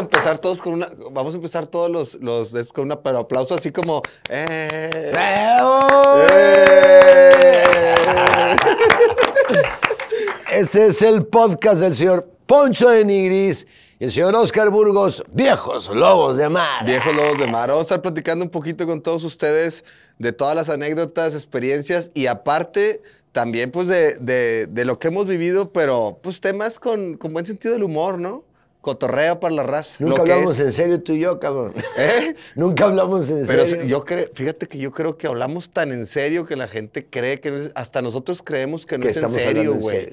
empezar todos con una. Vamos a empezar todos los, los es con un aplauso así como. ¡Eh! Ese es el podcast del señor Poncho de Nigris y el señor Oscar Burgos, Viejos Lobos de Mar. Viejos Lobos de Mar. Vamos a estar platicando un poquito con todos ustedes de todas las anécdotas, experiencias y aparte también pues de, de, de lo que hemos vivido, pero pues temas con, con buen sentido del humor, ¿no? cotorrea para la raza. Nunca hablamos en serio tú y yo, cabrón. ¿Eh? Nunca hablamos en serio. Pero yo creo, fíjate que yo creo que hablamos tan en serio que la gente cree que no es, hasta nosotros creemos que no es en serio, güey.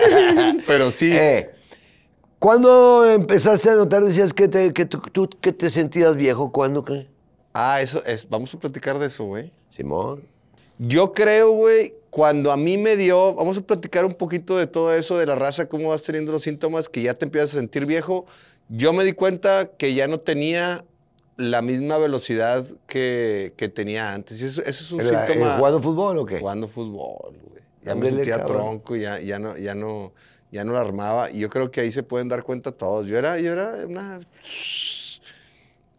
Pero sí. Eh, ¿Cuándo empezaste a notar, decías que, te, tú, que te sentías viejo? ¿Cuándo? Qué? Ah, eso es, vamos a platicar de eso, güey. Simón. Yo creo, güey, cuando a mí me dio, vamos a platicar un poquito de todo eso, de la raza, cómo vas teniendo los síntomas, que ya te empiezas a sentir viejo. Yo me di cuenta que ya no tenía la misma velocidad que, tenía antes. Eso, eso es un síntoma. ¿Jugando fútbol o qué? Jugando fútbol, güey. Ya me sentía tronco, ya, ya no, ya no, ya no la armaba. Y yo creo que ahí se pueden dar cuenta todos. Yo era, yo era una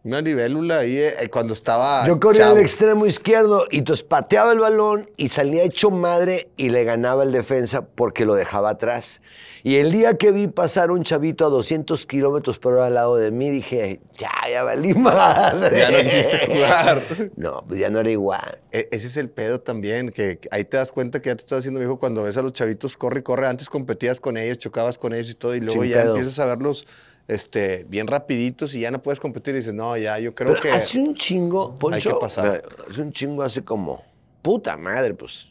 una libélula ahí eh, eh, cuando estaba. Yo corría el extremo izquierdo y entonces pateaba el balón y salía hecho madre y le ganaba el defensa porque lo dejaba atrás. Y el día que vi pasar un chavito a 200 kilómetros por hora al lado de mí, dije, ya, ya valí madre. Ya no quisiste jugar. No, pues ya no era igual. E, ese es el pedo también, que ahí te das cuenta que ya te estás haciendo viejo cuando ves a los chavitos corre y corre. Antes competías con ellos, chocabas con ellos y todo, y luego ya empiezas a verlos este, bien rapiditos y ya no puedes competir. Y dices, no, ya, yo creo que... Hace un chingo, Poncho. Hace un chingo, hace como, puta madre, pues,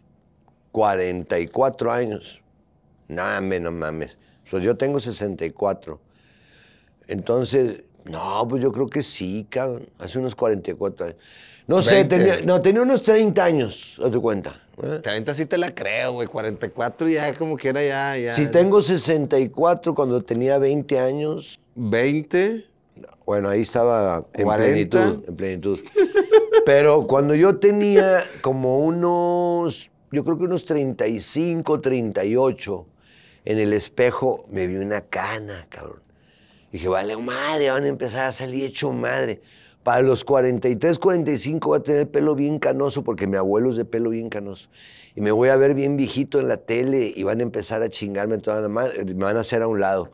44 años. No, me, no mames. Pues yo tengo 64. Entonces, no, pues yo creo que sí, cabrón. Hace unos 44 años. No sé, tenía, no, tenía unos 30 años, tu cuenta. 30 ¿eh? sí te la creo, güey. 44 ya como que era ya, ya. Si tengo 64 cuando tenía 20 años, 20. Bueno, ahí estaba en plenitud, plenitud. Pero cuando yo tenía como unos, yo creo que unos 35, 38, en el espejo me vi una cana, cabrón. Dije, vale, madre, van a empezar a salir hecho madre. Para los 43, 45 voy a tener pelo bien canoso porque mi abuelo es de pelo bien canoso. Y me voy a ver bien viejito en la tele y van a empezar a chingarme toda la madre, me van a hacer a un lado.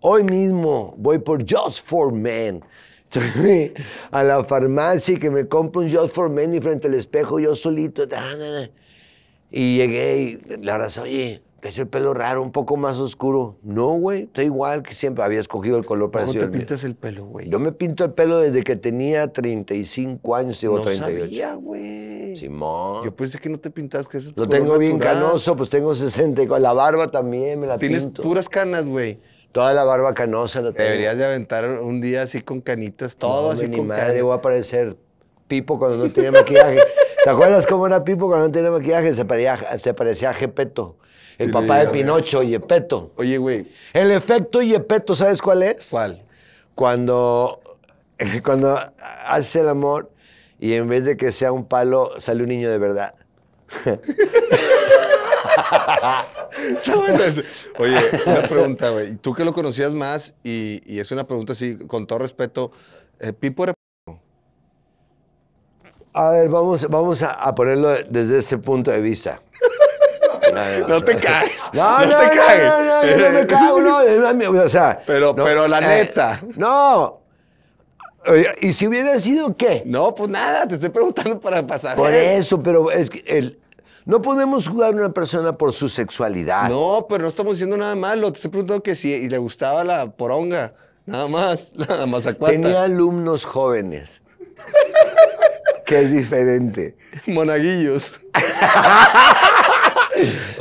Hoy mismo voy por Just for Men. a la farmacia y que me compro un Just for Men y frente al espejo yo solito. Y llegué y la verdad, oye, es el pelo raro, un poco más oscuro. No, güey, estoy igual que siempre. Había escogido el color para. ¿Cómo te pintas el pelo, güey? Yo me pinto el pelo desde que tenía 35 años, digo no Sabía, güey. Simón. Yo pensé que no te pintas, que es Lo tengo bien canoso, pues tengo 60. con La barba también me la Tienes pinto. Tienes puras canas, güey. Toda la barba canosa Deberías de aventar un día así con canitas, todo así con a aparecer Pipo cuando no tenía maquillaje. ¿Te acuerdas cómo era Pipo cuando no tenía maquillaje? Se parecía, se parecía a Gepeto, el papá de Pinocho, Jepeto. Oye, güey. El efecto Yepeto, ¿sabes cuál es? ¿Cuál? Cuando, cuando hace el amor y en vez de que sea un palo, sale un niño de verdad. Oye, una pregunta, güey. Tú que lo conocías más, y, es una pregunta así, con todo respeto, eh, ¿Pipo era a ver, vamos, vamos a, ponerlo desde ese punto de vista. No, te caes. No, te caes. No, me cago, O sea, pero, pero la eh, neta. No. ¿Y si hubiera sido qué? No, pues nada, te estoy preguntando para pasar. Por eso, pero es que el, no podemos jugar a una persona por su sexualidad. No, pero no estamos diciendo nada malo. Te estoy preguntando que si le gustaba la poronga. Nada más, la mazacuata. Tenía alumnos jóvenes. que es diferente. Monaguillos.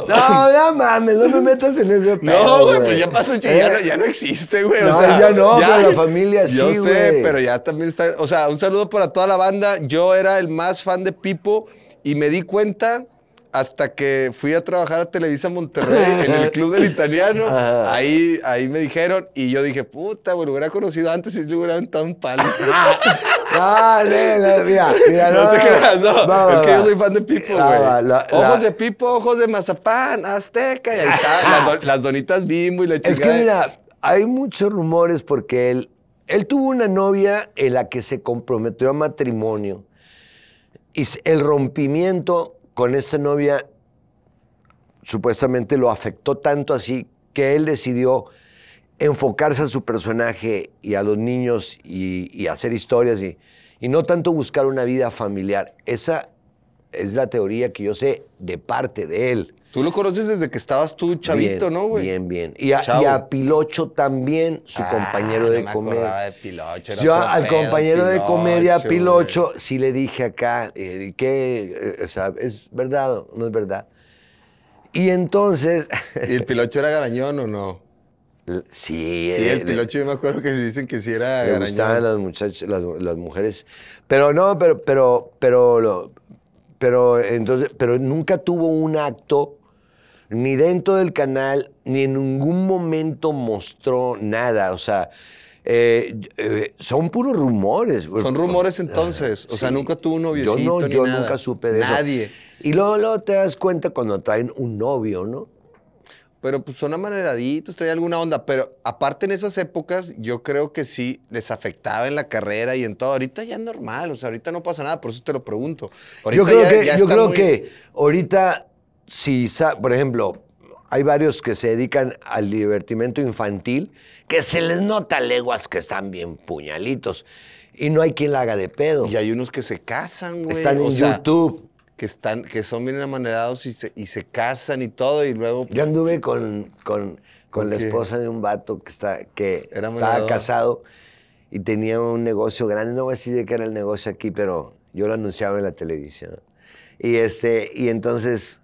No, no mames, no me metas en ese pedo. No, güey, pues ya pasó, ya, no, ya no existe, güey. o sea, ya no, pero la familia sí, güey. Yo sé, pero ya también está. O sea, un saludo para toda la banda. Yo era el más fan de Pipo y me di cuenta hasta que fui a trabajar a Televisa Monterrey en el Club del Italiano. Ahí, ahí me dijeron y yo dije, puta, güey, lo hubiera conocido antes y le hubiera aventado un palo. no, ah, ah, mira, no. te creas, no. es que yo soy fan de Pipo, ah, güey. ojos de Pipo, ojos de mazapán, azteca. Y ahí está, las, donitas bimbo y la chica. Es que mira, hay muchos rumores porque él, él tuvo una novia en la que se comprometió a matrimonio. Y el rompimiento con esta novia supuestamente lo afectó tanto así que él decidió enfocarse a su personaje y a los niños y, hacer historias y, no tanto buscar una vida familiar. Esa es la teoría que yo sé de parte de él. Tú lo conoces desde que estabas tú chavito, ¿no, güey? Bien, bien. Y a, Pilocho también, su ah, compañero de comedia. De Pilocho, Yo al compañero de comedia, Pilocho, sí le dije acá, eh, que, eh, o sea, ¿es verdad o no es verdad? Y entonces... ¿Y el Pilocho era garañón o no? Sí, sí eh, el, Pilocho yo me acuerdo que dicen que sí era me gustaban las las, mujeres. Pero no, pero, pero, pero, pero, entonces, pero nunca tuvo un acto ni dentro del canal, ni en ningún momento mostró nada. O sea, eh, eh, son puros rumores. Son ah, rumores entonces. O sea, nunca tuvo un noviecito. Yo, nunca supe de Nadie. eso. Nadie. Y luego, te das cuenta cuando traen un novio, ¿no? Pero pues son amaneraditos, traen alguna onda. Pero aparte en esas épocas, yo creo que sí les afectaba en la carrera y en todo. Ahorita ya es normal, o sea, ahorita no pasa nada, por eso te lo pregunto. yo creo, que, yo creo que ahorita si, por ejemplo, hay varios que se dedican al divertimento infantil, que se les nota leguas que están bien puñalitos. Y no hay quien la haga de pedo. Y hay unos que se casan, güey. Están en YouTube. Que, están, que son bien amanerados y se, y se casan y todo, y luego... Pues, yo anduve con, con, con la esposa de un vato que, está, que estaba casado y tenía un negocio grande. No voy a decir de qué era el negocio aquí, pero yo lo anunciaba en la televisión. Y, este, y entonces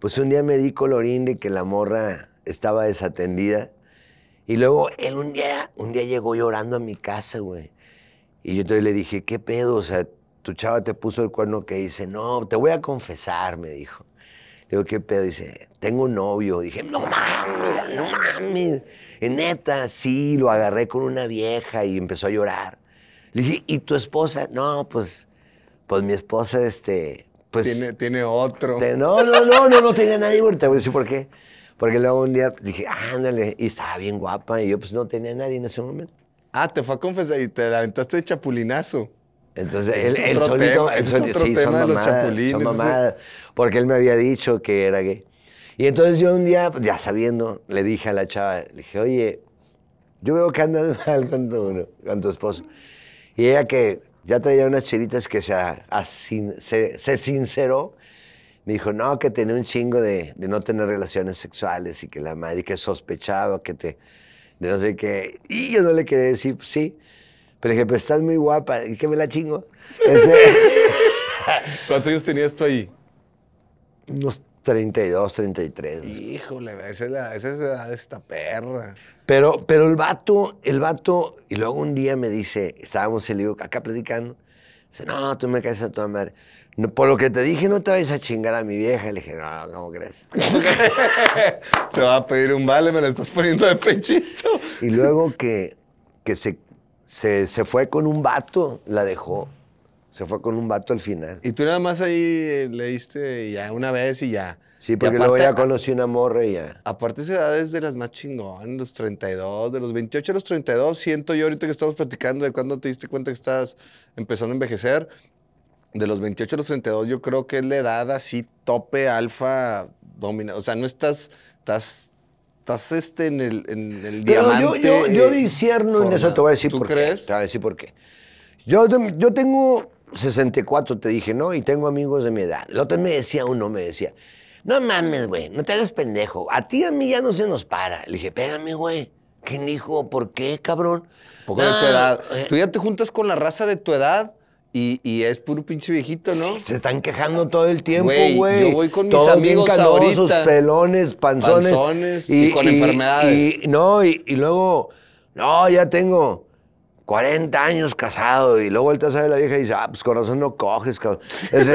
pues un día me di colorín de que la morra estaba desatendida. Y luego él un día, un día llegó llorando a mi casa, güey. Y yo entonces le dije, ¿qué pedo? O sea, tu chava te puso el cuerno que dice, no, te voy a confesar, me dijo. Le digo, ¿qué pedo? Dice, tengo un novio. Dije, no mames, no mames. En neta, sí, lo agarré con una vieja y empezó a llorar. Le dije, ¿y tu esposa? No, pues, pues mi esposa, este, pues, tiene, tiene otro. no, no, no, no, no tenía nadie, güey. Te voy a decir por qué. Porque luego un día dije, ándale, y estaba bien guapa, y yo pues no tenía nadie en ese momento. Ah, te fue a confesar y te la aventaste de chapulinazo. Entonces, él, el solito, tema, él sí, son mamadas, son mamadas, porque él me había dicho que era gay. Y entonces yo un día, pues, ya sabiendo, le dije a la chava, le dije, oye, yo veo que andas mal con tu, con tu esposo. Y ella que ya traía unas chiritas que se, se, sinceró. Me dijo, no, que tenía un chingo de, no tener relaciones sexuales y que la madre que sospechaba, que te... De no sé qué. Y yo no le quería decir, pues sí. Pero dije, pero pues estás muy guapa, y qué me la chingo. Ese... ¿Cuántos años tenías tú ahí? Unos 32, 33. Híjole, esa es la, esa es esta perra. Pero, pero el vato, el vato, y luego un día me dice, estábamos el hijo acá platicando, dice, no, tú me caes a tu madre. por lo que te dije, no te vayas a chingar a mi vieja. Le dije, no, ¿cómo crees? te va a pedir un vale, me lo estás poniendo de pechito. y luego que, que se, se, se fue con un vato, la dejó. Se fue con un vato al final. Y tú nada más ahí eh, le diste ya una vez y ya. Sí, porque aparte, luego ya conocí una morra y ya. Aparte, esa edad es de las más chingón, los 32, de los 28 a los 32. Siento yo ahorita que estamos platicando de cuando te diste cuenta que estás empezando a envejecer. De los 28 a los 32, yo creo que es la edad así, tope, alfa, dominante. O sea, no estás, estás, estás este en el, en el diamante. Yo, yo, yo en eso, te voy a decir ¿Tú crees? Te voy a decir por qué. Yo, yo tengo 64 te dije, no, y tengo amigos de mi edad. El otro me decía uno, me decía, no mames, güey, no te hagas pendejo. A ti a mí ya no se nos para. Le dije, pégame, güey. ¿Quién dijo? ¿Por qué, cabrón? Porque de tu edad. Eh. Tú ya te juntas con la raza de tu edad. Y, es puro pinche viejito, ¿no? se están quejando todo el tiempo, güey. Yo voy con mis Todos amigos calosos, pelones, panzones. y, con enfermedades. no, y, luego, no, ya tengo 40 años casado y luego el a de la vieja y dice, ah, pues corazón no coges, cabrón. Es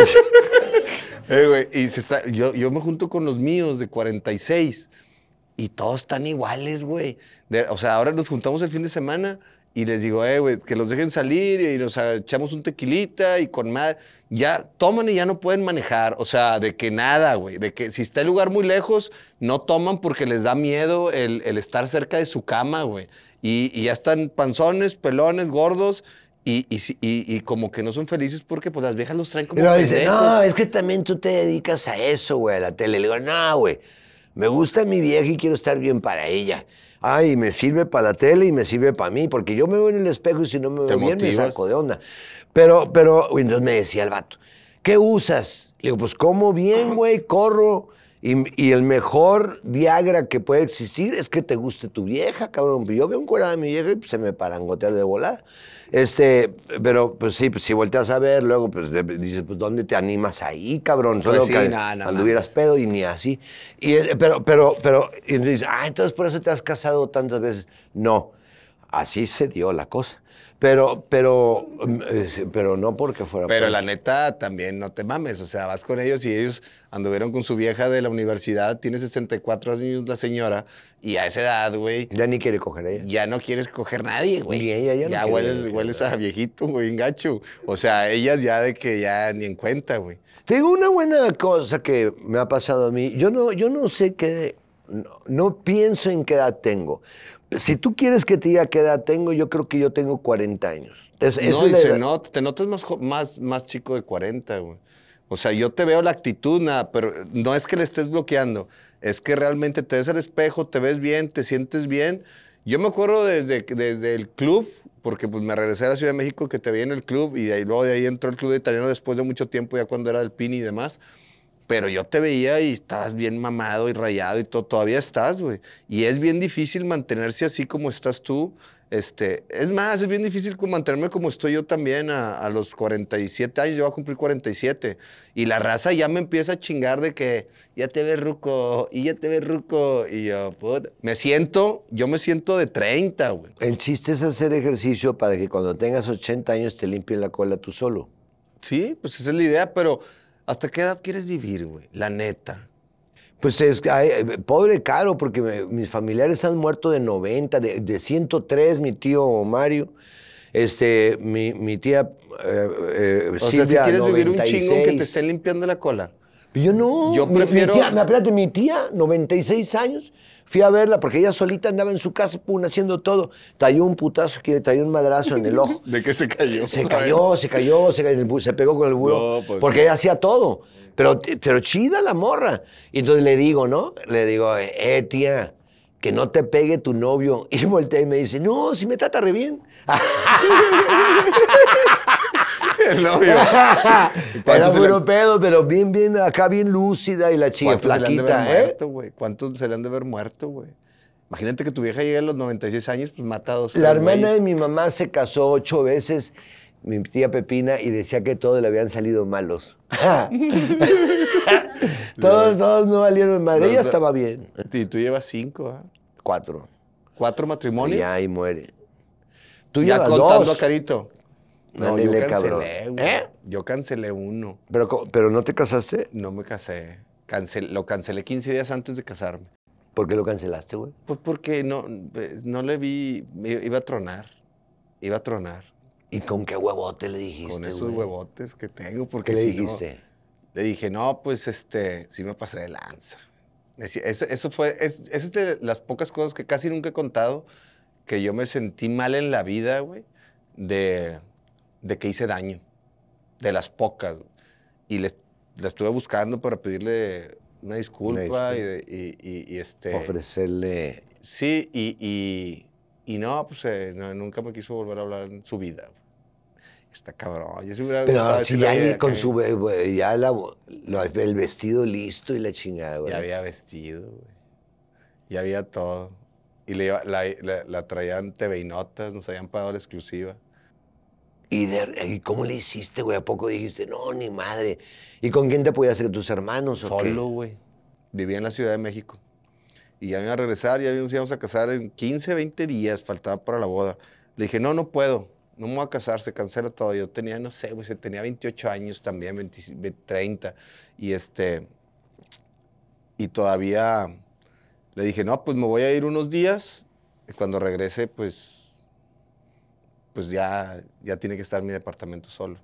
eh, güey, y se está, yo, me junto con los míos de 46 y todos están iguales, güey. o sea, ahora nos juntamos el fin de semana y les digo, eh, güey, que los dejen salir y nos echamos un tequilita y con madre. Ya toman y ya no pueden manejar. O sea, de que nada, güey. De que si está el lugar muy lejos, no toman porque les da miedo el, el estar cerca de su cama, güey y, ya están panzones, pelones, gordos. Y, como que no son felices porque pues las viejas los traen como. Y no, es que también tú te dedicas a eso, güey, a la tele. Le digo, no, güey. Me gusta mi vieja y quiero estar bien para ella. Ay, me sirve para la tele y me sirve para mí, porque yo me veo en el espejo y si no me veo bien me saco de onda. Pero, pero, entonces me decía el vato, ¿qué usas? Le digo, pues como bien, güey, corro, y, el mejor Viagra que puede existir es que te guste tu vieja, cabrón. Yo veo un cuerda de mi vieja y pues, se me parangotea de volar. Este, pero pues sí, pues, si volteas a ver, luego pues dices, pues ¿dónde te animas ahí, cabrón? Solo pues que pedo y ni así. Y, eh, pero, pero, pero, y ah, entonces por eso te has casado tantas veces. No así se dio la cosa. Pero, pero, mm, eh, pero no porque fuera. Pero la neta, también no te mames. O sea, vas con ellos y ellos anduvieron con su vieja de la universidad. Tiene 64 años la señora. Y a esa edad, güey. Ya ni quiere coger ella. Ya no quieres coger nadie, güey. Ni ella ya, no hueles, hueles a viejito, güey, gacho. O sea, ellas ya de que ya ni en cuenta, güey. Te digo una buena cosa que me ha pasado a mí. Yo no, yo no sé qué no, pienso en qué edad tengo. Si tú quieres que te diga qué edad tengo, yo creo que yo tengo 40 años. no, te notas más, más, más chico de 40, O sea, yo te veo la actitud, nada, pero no es que le estés bloqueando, es que realmente te ves al espejo, te ves bien, te sientes bien. Yo me acuerdo desde, desde el club, porque pues me regresé a la Ciudad de México, que te vi en el club, y ahí, luego de ahí entró el club italiano después de mucho tiempo, ya cuando era del Pini y demás. Pero yo te veía y estabas bien mamado y rayado y todo, todavía estás, güey. Y es bien difícil mantenerse así como estás tú. Este, es más, es bien difícil mantenerme como estoy yo también a, los 47 años. Yo voy a cumplir 47. Y la raza ya me empieza a chingar de que ya te ves ruco y ya te ves ruco. Y yo, puta. Me siento, yo me siento de 30, güey. El chiste es hacer ejercicio para que cuando tengas 80 años te limpien la cola tú solo. Sí, pues esa es la idea, pero ¿Hasta qué edad quieres vivir, güey? La neta. Pues es que, eh, pobre caro, porque mis familiares han muerto de 90, de, 103, mi tío Mario. Este, mi, mi tía eh, eh, o sea, si quieres vivir un chingo, que te esté limpiando la cola. Yo no. Yo prefiero. Mi, mi tía, mi tía, 96 años, fui a verla porque ella solita andaba en su casa, pum, haciendo todo. Talló un putazo, que talló un madrazo en el ojo. ¿De qué se cayó? Se cayó, se cayó, se, pegó con el burro pues porque ella hacía todo. Pero, pero chida la morra. Y entonces le digo, ¿no? Le digo, eh, tía, que no te pegue tu novio. Y voltea y me dice, no, si me trata re bien. el Era puro pero bien, bien, acá bien lúcida y la chica flaquita, ¿eh? ¿Cuántos se le han de haber ¿eh? muerto, güey? Imagínate que tu vieja llegue a los 96 años, pues matados. La hermana de mi mamá se casó ocho veces, mi tía Pepina, y decía que todos le habían salido malos. todos, todos no valieron madre. Ella estaba bien. Y tú llevas cinco, ¿eh? Cuatro. ¿Cuatro matrimonios? Y ahí muere. Tú ya a Carito. No, yo cancelé, ¿Eh? Yo cancelé uno. ¿Pero, ¿Pero no te casaste? No me casé. lo cancelé 15 días antes de casarme. ¿Por qué lo cancelaste, güey? Pues porque no, pues, no le vi. Iba a tronar. Iba a tronar. ¿Y con qué huevote le dijiste? Con esos huevotes que tengo. Porque ¿Qué le dijiste? le dije, no, pues este, sí me pasé de lanza. Eso, fue, es, es de las pocas cosas que casi nunca he contado que yo me sentí mal en la vida, güey, de, de que hice daño, de las pocas. Y le, estuve buscando para pedirle una disculpa, Y, este... Ofrecerle... Sí, y, no, pues eh, nunca me quiso volver a hablar en su vida. Está cabrón. ya Pero si ya con su... Ya el vestido listo y la chingada, Ya había vestido, güey. Ya había todo. Y la, la traían TV y notas, nos habían pagado la exclusiva. ¿Y, cómo le hiciste, güey? ¿A poco dijiste, no, ni madre? ¿Y con quién te podías ir? ¿Tus hermanos o Solo, güey. Vivía en la Ciudad de México. Y ya me a regresar, ya nos íbamos a casar en 15, 20 días, faltaba para la boda. Le dije, no, no puedo, no me voy a casar, se cancela todo. Yo tenía, no sé, güey, tenía 28 años también, 30. Y este. Y todavía le dije, no, pues me voy a ir unos días. Y cuando regrese, pues pues ya, ya tiene que estar mi departamento solo.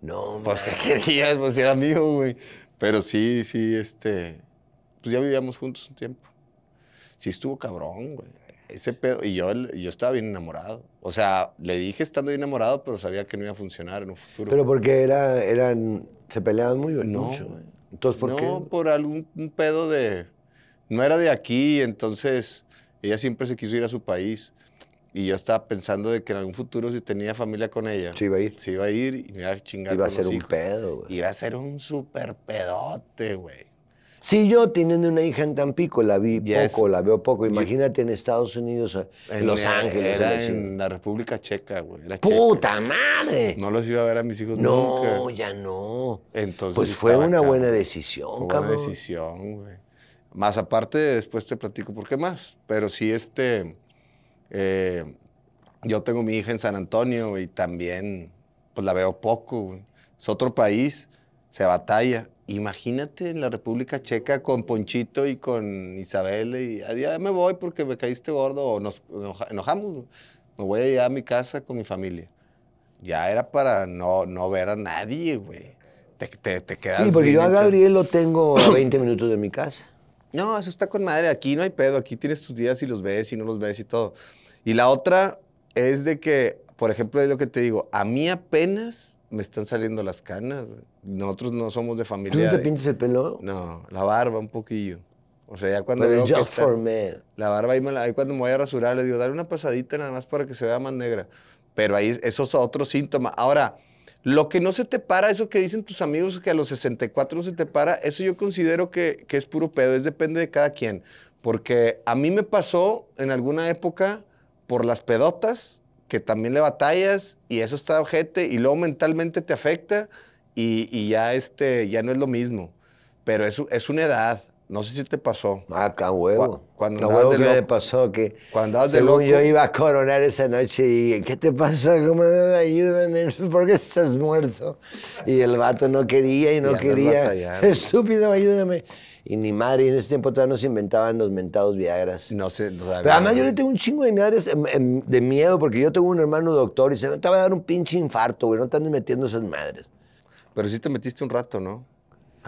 No, Pues, querías? Pues era mío, güey. Pero sí, sí, este. Pues ya vivíamos juntos un tiempo. Sí, estuvo cabrón, güey. Ese pedo. Y yo, yo estaba bien enamorado. O sea, le dije estando bien enamorado, pero sabía que no iba a funcionar en un futuro. Pero porque era, eran. Se peleaban muy no, mucho, Entonces, ¿por qué? No, por algún pedo de. No era de aquí, entonces ella siempre se quiso ir a su país. Y yo estaba pensando de que en algún futuro, si tenía familia con ella, se iba a ir. Se iba a ir y me iba a chingar. Iba a ser un pedo, güey. Iba a ser un super pedote, güey. Sí, yo teniendo una hija en Tampico, la vi poco, la veo poco. Imagínate en Estados Unidos, en, Los Ángeles. en en la República Checa, güey. ¡Puta madre! No los iba a ver a mis hijos No, ya no. Entonces Pues fue una buena decisión, Fue cabrón. buena decisión, güey. Más aparte, después te platico por qué más. Pero sí, este. Eh, yo tengo mi hija en San Antonio y también pues la veo poco. Es otro país, se batalla. Imagínate en la República Checa con Ponchito y con Isabel y ah, ya me voy porque me caíste gordo o nos enojamos. Me voy a ir a mi casa con mi familia. Ya era para no, no ver a nadie, güey. Te, te, te quedas. Sí, porque yo a Gabriel lo tengo a 20 minutos de mi casa no, eso está con madre, aquí no hay pedo, aquí tienes tus días y los ves y no los ves y todo. Y la otra es de que, por ejemplo, es lo que te digo, a mí apenas me están saliendo las canas. Nosotros no somos de familia. ¿Tú te pinches el pelo? No, la barba un poquillo. O sea, ya cuando veo la barba ahí, cuando me voy a rasurar le digo, dale una pasadita nada más para que se vea más negra. Pero ahí esos es otro síntoma. Ahora, lo que no se te para, eso que dicen tus amigos que a los 64 no se te para, eso yo considero que, que es puro pedo, es depende de cada quien. Porque a mí me pasó en alguna época por las pedotas, que también le batallas y eso está objeto y luego mentalmente te afecta y, y, ya, este, ya no es lo mismo. Pero es, es una edad, no sé si te pasó. Ah, huevo. Cuando pasó que cuando según yo iba a coronar esa noche y ¿qué te pasa? ¿Cómo Ayúdame, ¿por qué estás muerto? Y el vato no quería y no quería. Estúpido, ayúdame. Y ni madre, en ese tiempo todavía no se inventaban los mentados Viagras. No sé, no Pero además yo le tengo un chingo de madres em, em, de miedo, porque yo tengo un hermano doctor y se me te va a dar un pinche infarto, güey, no te andes metiendo esas madres. Pero sí te metiste un rato, ¿no?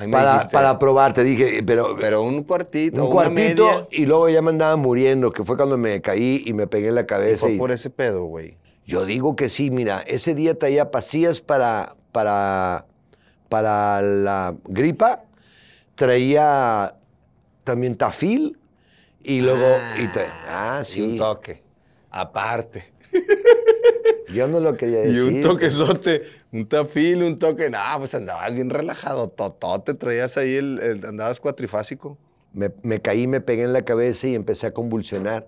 para, probar. Te dije, eh, pero. Pero un cuartito. Un cuartito y luego ya me andaba muriendo, que fue cuando me caí y me pegué en la cabeza. Y por ese pedo, güey. Yo digo que sí, mira, ese día traía pasillas para, para, para la gripa, traía también tafil y luego. Ah, ah sí. un toque. Aparte. Yo no lo quería decir. Y un toquezote, un tafil, un toque. No, pues andabas bien relajado, totote, traías ahí el, andabas cuatrifásico. Me, caí, me pegué en la cabeza y empecé a convulsionar.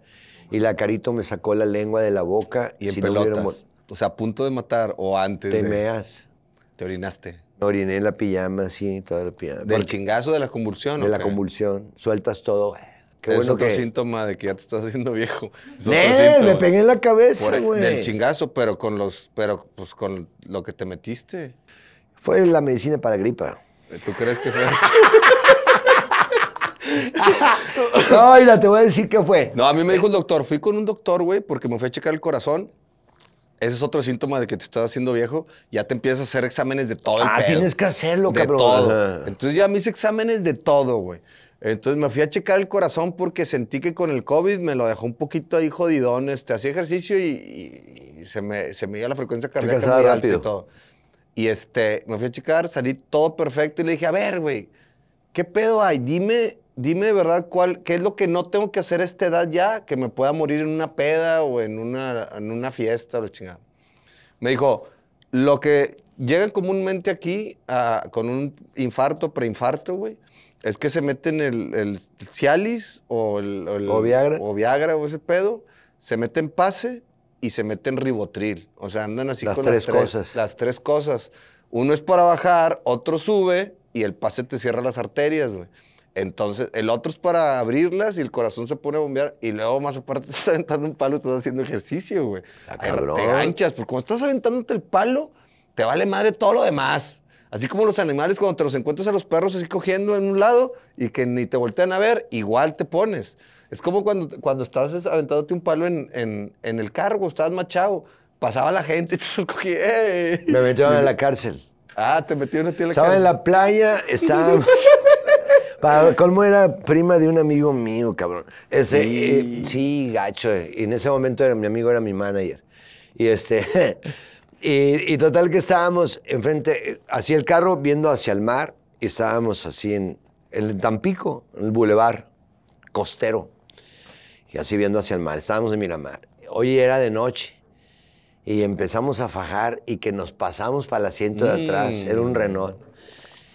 Y la carito me sacó la lengua de la boca. Y en pelotas. O sea, a punto de matar o antes Te meas. Te orinaste. oriné en la pijama, sí, toda la pijama. ¿Del chingazo de la convulsión? De la convulsión. Sueltas todo es otro síntoma de que ya te estás haciendo viejo. ¡Ne! Me pegué en la cabeza, güey. Del chingazo, pero con los, pero pues con lo que te metiste. Fue la medicina para gripa. Eh, ¿Tú crees que fue eso? no, mira, te voy a decir qué fue. No, a mí me dijo el eh, doctor, fui con un doctor, güey, porque me fue a checar el corazón ese es otro síntoma de que te estás haciendo viejo. Ya te empiezas a hacer exámenes de todo el Ah, tienes que hacerlo, de Todo. Entonces ya mis hice exámenes de todo, güey. Entonces me fui a checar el corazón porque sentí que con el COVID me lo dejó un poquito ahí jodidón. Este, hacía ejercicio y, se, me, se me iba la frecuencia cardíaca muy alta rápido. y todo. Y este, me fui a checar, salí todo perfecto y le dije, a ver, güey, ¿qué pedo hay? Dime, dime de verdad cuál, qué es lo que no tengo que hacer a esta edad ya que me pueda morir en una peda o en una, en una fiesta o lo chingado. Me dijo, lo que llegan comúnmente aquí ah, con un infarto, preinfarto, güey, es que se meten el, el Cialis o el, o Viagra. o ese pedo, se meten pase y se meten ribotril. O sea, andan así con las tres cosas. Las tres cosas. Uno es para bajar, otro sube y el pase te cierra las arterias, güey. Entonces, el otro es para abrirlas y el corazón se pone a bombear. Y luego, más aparte, estás aventando un palo, estás haciendo ejercicio, güey. Ah, te ganchas, porque como estás aventándote el palo, te vale madre todo lo demás. Así como los animales, cuando te los encuentras a los perros así cogiendo en un lado y que ni te voltean a ver, igual te pones. Es como cuando, cuando estás aventándote un palo en, en, el carro estás machado, pasaba la gente y te los cogí. ¡eh! Me metieron a la cárcel. Ah, te metieron a ti en la cárcel. Estaba en la playa, estaba... Para colmo era prima de un amigo mío, cabrón. Ese, sí, eh, gacho. Eh. Y en ese momento era, mi amigo era mi manager. Y este. Y, total que estábamos enfrente, así el carro, viendo hacia el mar, y estábamos así en, el Tampico, en el bulevar costero, y así viendo hacia el mar. Estábamos en Miramar. Hoy era de noche, y empezamos a fajar y que nos pasamos para el asiento de atrás. Era un mm. Renault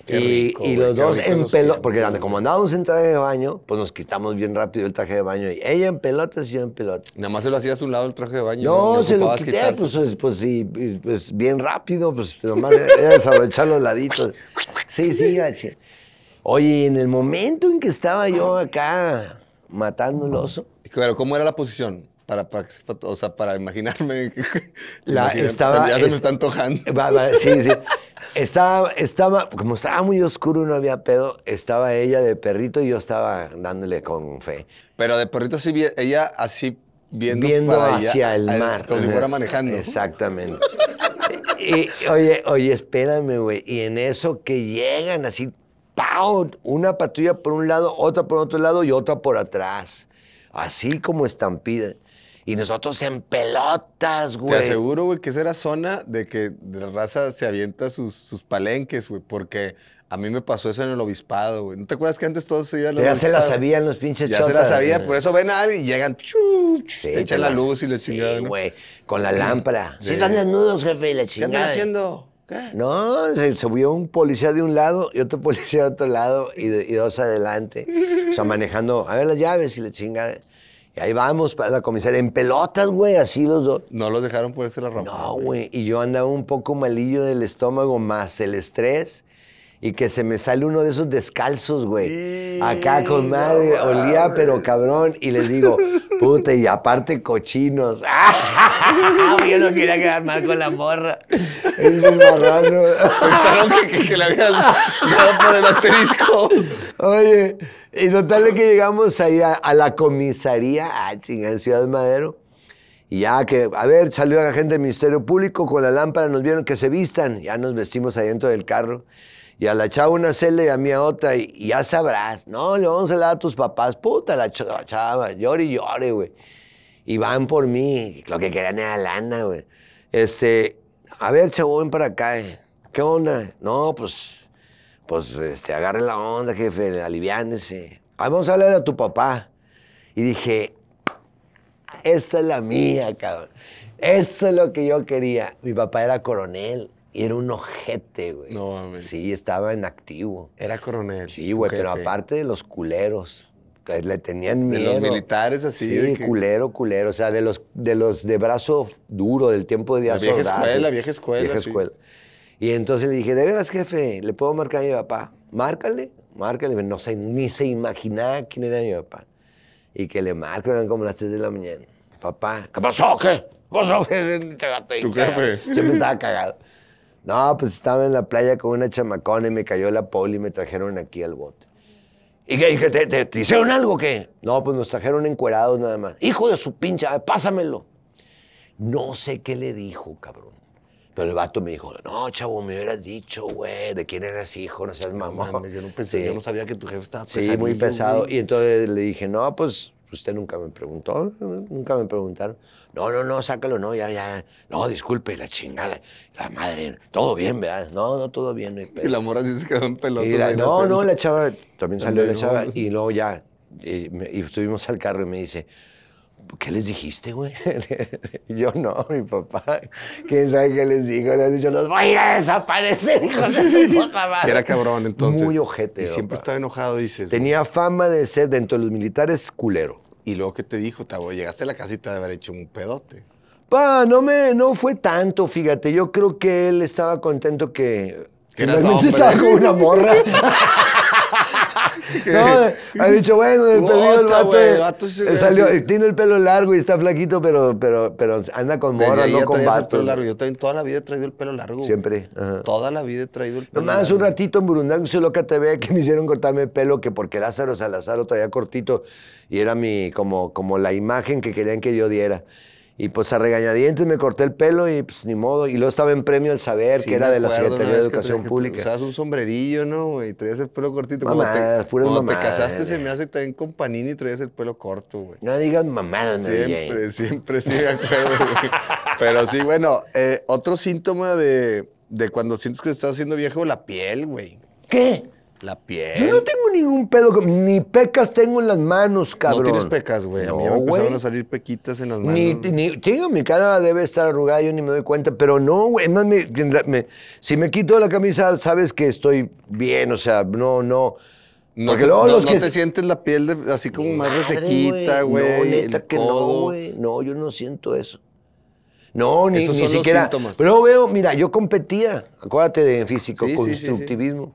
y, los dos en pelota, porque como andábamos en traje de baño, pues nos quitamos bien rápido el traje de baño. Y ella en pelota, y yo en pelota. Nada más se lo hacías a un lado el traje de baño. No, se lo quité, pues, pues, pues, pues, bien rápido, pues este, nomás era desabrochar los laditos. Sí, sí, gache. Oye, en el momento en que estaba yo acá matando el oso. Claro, ¿cómo era la posición? para, para, sea, para imaginarme. La, estaba, ya se me está antojando. sí, sí. estaba, estaba, como estaba muy oscuro, y no había pedo, estaba ella de perrito y yo estaba dándole con fe. Pero de perrito sí, ella así viendo, viendo hacia el eh, mar. Como si fuera manejando. Exactamente. y, oye, oye, espérame, güey. Y en eso que llegan así, ¡pau! Una patrulla por un lado, otra por otro lado y otra por atrás. Así como estampida. Y nosotros en pelotas, güey. Te aseguro, güey, que esa era zona de que la raza se avienta sus, palenques, güey, porque a mí me pasó eso en el obispado, güey. ¿No te acuerdas que antes todos se iban a Ya se la sabían los pinches Ya se la sabía, por eso ven a alguien y llegan, echan la pues. luz y le chingan. Sí, güey, con la lámpara. Sí. están desnudos, jefe, y le chingan. ¿Qué andan haciendo? No, se, subió un policía de un lado y otro policía de otro lado y, dos adelante. o sea, manejando, a ver las llaves y le chingan. Y ahí vamos para la comisaría, en pelotas, güey, así los dos. No los dejaron ponerse la ropa. No, güey, y yo andaba un poco malillo del estómago, más el estrés y que se me sale uno de esos descalzos, güey. acá con madre, olía pero cabrón. Y les digo, puta, y aparte cochinos. Yo no quería quedar mal con la morra. Es un Pensaron que, que, habían dado por el asterisco. Oye, y total que llegamos ahí a, la comisaría, a ah, chingar, Ciudad Madero. Y ya que, a ver, salió la gente del Ministerio Público con la lámpara, nos vieron que se vistan. Ya nos vestimos ahí dentro del carro y a la chava una celda y a mí a otra, y, ya sabrás, no, le vamos a dar a tus papás, puta la chava, llore y llore, güey. Y van por mí, lo que querían era lana, güey. Este, a ver, chavo, ven para acá, eh. ¿qué onda? No, pues, pues, este, agarre la onda, jefe, aliviánese. vamos a hablar a tu papá. Y dije, esta es la mía, cabrón. Eso es lo que yo quería. Mi papá era coronel y era un ojete, güey. No mames. Sí, estaba en activo. Era coronel. Sí, güey, pero aparte de los culeros. Que le tenían miedo. De los militares así. Sí, culero, culero. O sea, de los, de los de brazo duro, del tiempo de día. La vieja escuela, vieja escuela. Vieja escuela. Y entonces le dije, de veras, jefe, ¿le puedo marcar a mi papá? Márcale, márcale. No sé, ni se imaginaba quién era mi papá. Y que le marco, eran como las 3 de la mañana. Papá, ¿qué pasó? ¿Qué? ¿Qué pasó? ¿Qué? ¿Tu jefe? me estaba cagado. No, pues estaba en la playa con una chamacona y me cayó la poli y me trajeron aquí al bote. ¿Y qué? te, hicieron algo o qué? No, pues nos trajeron encuerados nada más. Hijo de su pincha, pásamelo. No sé qué le dijo, cabrón. Pero el vato me dijo, no, chavo, me hubieras dicho, güey, de quién eras hijo, no seas mamón. yo no pensé, yo no sabía que tu jefe estaba pesado. Sí, muy pesado. Y entonces le dije, no, pues pues usted nunca me preguntó, nunca me preguntaron. No, no, no, sácalo, no, ya, ya. No, disculpe, la chingada, la madre, todo bien, ¿verdad? No, no, todo bien. Y la mora sí se quedó en pelotón. no, no, la chava, también salió la chava, y luego ya, y, y, subimos al carro y me dice, ¿qué les dijiste, güey? yo no, mi papá. ¿Quién sabe qué les dijo? Les dicho los voy a desaparecer, hijo de su puta madre. Era cabrón, entonces. Muy ojete. Y siempre estaba enojado, dices. Tenía fama de ser dentro de los militares culero. Y luego, ¿qué te dijo, Tabo? Llegaste a la casita de haber hecho un pedote. Pa, no me, no fue tanto, fíjate. Yo creo que él estaba contento que... Realmente estaba con una morra. no, ha dicho, bueno, el eh, salió, tiene el pelo largo y está flaquito, pero, pero, anda con mora, no con Yo toda la vida he traído el pelo largo. Siempre. Toda la vida he traído el pelo Nomás un ratito en Burundango que loca TV, que me hicieron cortarme el pelo, que porque Lázaro Salazar lo traía cortito y era mi, como, como la imagen que querían que yo diera. Y pues a regañadientes me corté el pelo y pues ni modo. Y luego estaba en premio el saber, que era de la Secretaría de Educación que, Pública. Usabas un sombrerillo, ¿no, Y Traías el pelo cortito. Mamadas, puras cuando te casaste se me hace también con Panini y traías el pelo corto, güey. No digas mamadas, Siempre, siempre, sí me acuerdo, güey. Pero sí, bueno, eh, otro síntoma de, de cuando sientes que estás haciendo viejo, la piel, güey. ¿Qué? La piel. Yo no tengo ningún pedo, ni pecas tengo en las manos, cabrón. No tienes pecas, güey. A mí me güey. empezaron a salir pequitas en las manos. Ni, ni, mi cara debe estar arrugada, yo ni me doy cuenta, pero no, güey. Es me- si me quito la camisa, sabes que estoy bien, o sea, no, no. Porque no- los no que- te sientes la piel así como más resequita, güey. No, neta que no, güey. No, yo no siento eso. No, ni, ni siquiera. síntomas. Pero veo, mira, yo competía, acuérdate de físico, constructivismo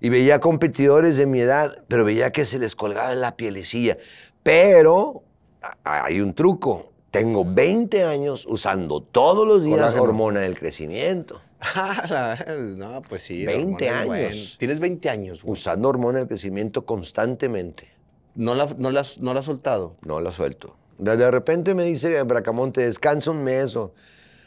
y veía competidores de mi edad, pero veía que se les colgaba la pielecilla. Pero hay un truco. Tengo 20 años usando todos los días hormona del crecimiento. Ah, no, pues sí. 20 años. Tienes 20 años. Usando hormona del crecimiento constantemente. ¿No la, no, la, ¿No la has soltado? No la suelto. De repente me dice Bracamonte, descansa un mes o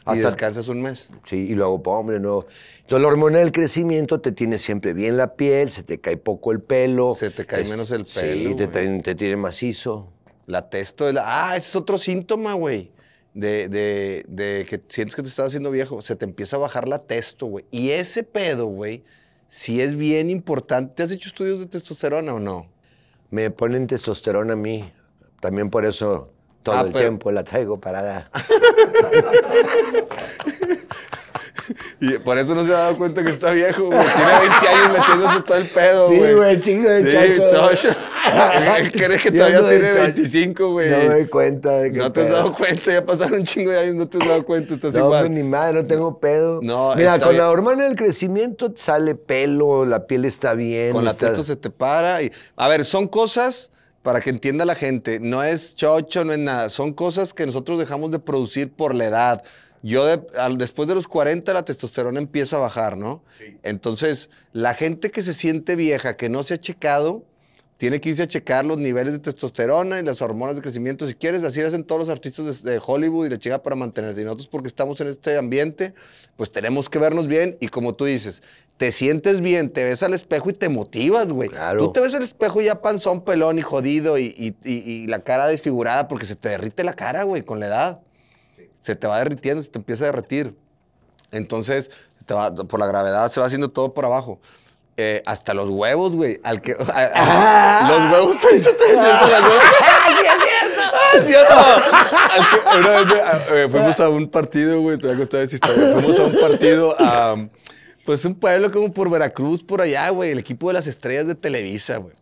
hasta, y un mes. Sí, y luego, hombre, no. Entonces, la hormona del crecimiento te tiene siempre bien la piel, se te cae poco el pelo. Se te cae menos el pelo. Sí, te, tiene macizo. La testo. ah, ese es otro síntoma, güey. De, de, de, que sientes que te estás haciendo viejo. Se te empieza a bajar la testo, güey. Y ese pedo, güey, sí es bien importante. ¿Te has hecho estudios de testosterona o no? Me ponen testosterona a mí. También por eso todo ah, el tiempo la traigo parada. Y por eso no se ha dado cuenta que está viejo, güey. Tiene 20 años metiéndose todo el pedo, güey. Sí, güey, chingo de chacho. Sí, ¿Crees que todavía tiene 25, güey? No me doy cuenta de que. No te has dado cuenta, ya pasaron un chingo de años, no te has dado cuenta, estás no, pues, igual. ni madre, no tengo pedo. No, Mira, con la hormona del crecimiento sale pelo, la piel está bien. Con la testo se te para. Y... A ver, son cosas para que entienda la gente, no es chocho, no es nada, son cosas que nosotros dejamos de producir por la edad. Yo después de los 40 la testosterona empieza a bajar, ¿no? Entonces, la gente que se siente vieja, que no se ha checado, tiene que irse a checar los niveles de testosterona y las hormonas de crecimiento si quieres. Así hacen todos los artistas de, Hollywood y de llega para mantenerse. Y nosotros porque estamos en este ambiente, pues tenemos que vernos bien y como tú dices, te sientes bien, te ves al espejo y te motivas, güey. Tú te ves al espejo ya panzón, pelón y jodido y, y, la cara desfigurada porque se te derrite la cara, güey, con la edad. Se te va derritiendo, se te empieza a derretir. Entonces, por la gravedad se va haciendo todo por abajo. Eh, hasta los huevos, güey. Al que, a, ah. los huevos te ah. ah, es cierto. Una eh, fuimos a un partido, güey, te voy a contar Fuimos a un partido a... Pues un pueblo como por Veracruz, por allá, güey, el equipo de las estrellas de Televisa, güey.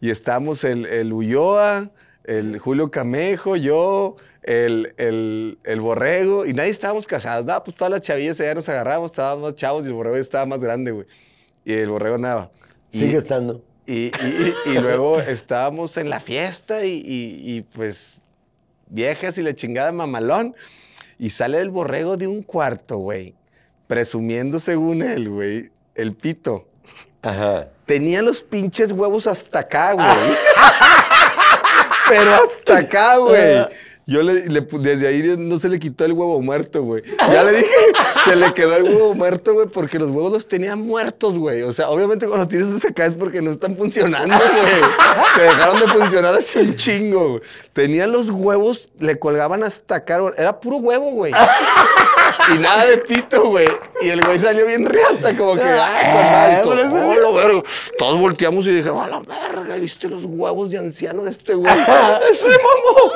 Y estamos el, el Ulloa, el Julio Camejo, yo, el, el, el Borrego, y nadie estábamos casados. Nada, pues todas las chavillas allá nos agarramos, estábamos más chavos y el Borrego estaba más grande, güey. Y el Borrego nada. Sigue estando. Y, y, y, luego estábamos en la fiesta y, pues viejas y la chingada mamalón. Y sale el Borrego de un cuarto, güey presumiendo según él, güey, el pito. Ajá. Tenía los pinches huevos hasta acá, güey. Pero hasta acá, güey. Yo le, desde ahí no se le quitó el huevo muerto, güey. Ya le dije, se le quedó el huevo muerto, güey, porque los huevos los tenía muertos, güey. O sea, obviamente cuando los tienes acá es porque no están funcionando, güey. Te dejaron de funcionar así un chingo, güey. Tenía los huevos, le colgaban hasta acá, Era puro huevo, güey. Y nada de pito, güey. Y el güey salió bien riata, como que, ah, con Oh, ah, lo Todos volteamos y dije, a la verga, ¿viste los huevos de anciano de este güey? ¡Ese ah, mamó!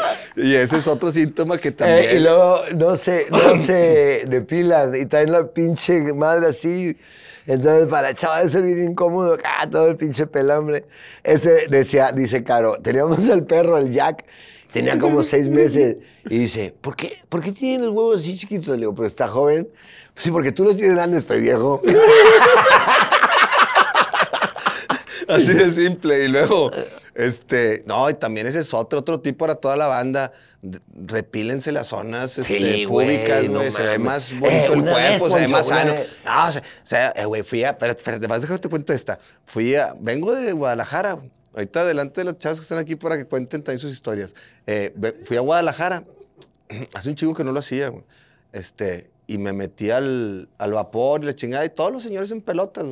Y ese es otro síntoma que eh, también. y luego no se, no se depilan y traen la pinche madre así. Entonces, para la chava de ser incómodo, ah, todo el pinche pelambre. Ese decía, dice Caro, teníamos al perro, el Jack, tenía como seis meses. Y dice, ¿por qué, ¿por qué tiene los huevos así chiquitos? Le digo, pero está joven. Sí, porque tú los tienes grandes, estoy viejo. Así de simple. Y luego, este, no, y también ese es otro, otro tipo para toda la banda. Repílense las zonas este, públicas, güey. se ve más eh, bonito el cuerpo, se ve más sano. No, o sea, eh, güey, fui a. Pero, además, déjame te cuento esta. Fui a. Vengo de Guadalajara. Ahorita adelante de los chavos que están aquí para que cuenten también sus historias. Eh, fui a Guadalajara. Hace un chingo que no lo hacía, güey. Este, y me metí al, vapor y la chingada, y todos los señores en pelotas.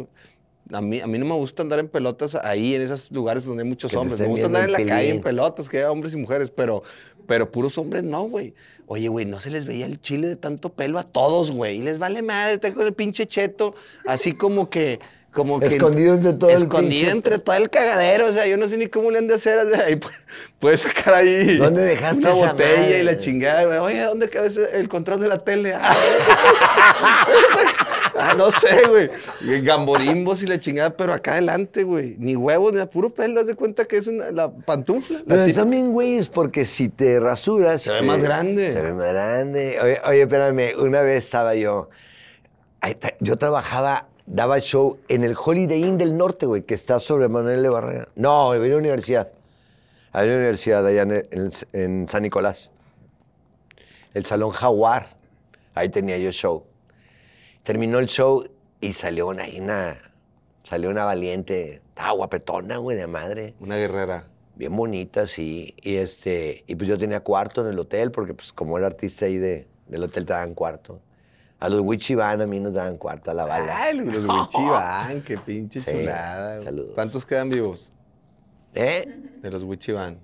A mí, a mí no me gusta andar en pelotas ahí, en esos lugares donde hay muchos hombres. Me gusta andar en la calle en pelotas, que hay hombres y mujeres, pero, pero puros hombres no, güey. Oye, güey, no se les veía el chile de tanto pelo a todos, güey. Y les vale madre, tengo el pinche cheto. Así como que como que. Escondido entre todo el Escondido entre este. todo el cagadero. O sea, yo no sé ni cómo le han de hacer. ahí puedes sacar ahí. ¿Dónde dejaste Una botella y la chingada, Oye, ¿dónde quedó el control de la tele? Ah, ah, no sé, güey. Gamborimbos y la chingada, pero acá adelante, güey. Ni huevos, ni a puro pelo. Haz de cuenta que es la pantufla. pero también, güey, es porque si te rasuras. Se ve más grande. Se ve más grande. oye, espérame, una vez estaba yo. Yo trabajaba daba show en el Holiday Inn del Norte, güey, que está sobre Manuel de Barrera. No, en una universidad. Había una universidad allá en, San Nicolás. El Salón Jaguar. Ahí tenía yo show. Terminó el show y salió una, salió una valiente, estaba guapetona, güey, de madre. Una guerrera. Bien bonita, sí. Y este, y pues yo tenía cuarto en el hotel, porque pues como era artista ahí de, del hotel te daban cuarto. A los Wichiban a mí nos dan cuarto a la bala. Ay, los Wichiban, qué pinche chulada. Saludos. ¿Cuántos quedan vivos? ¿Eh? De los Wichiban.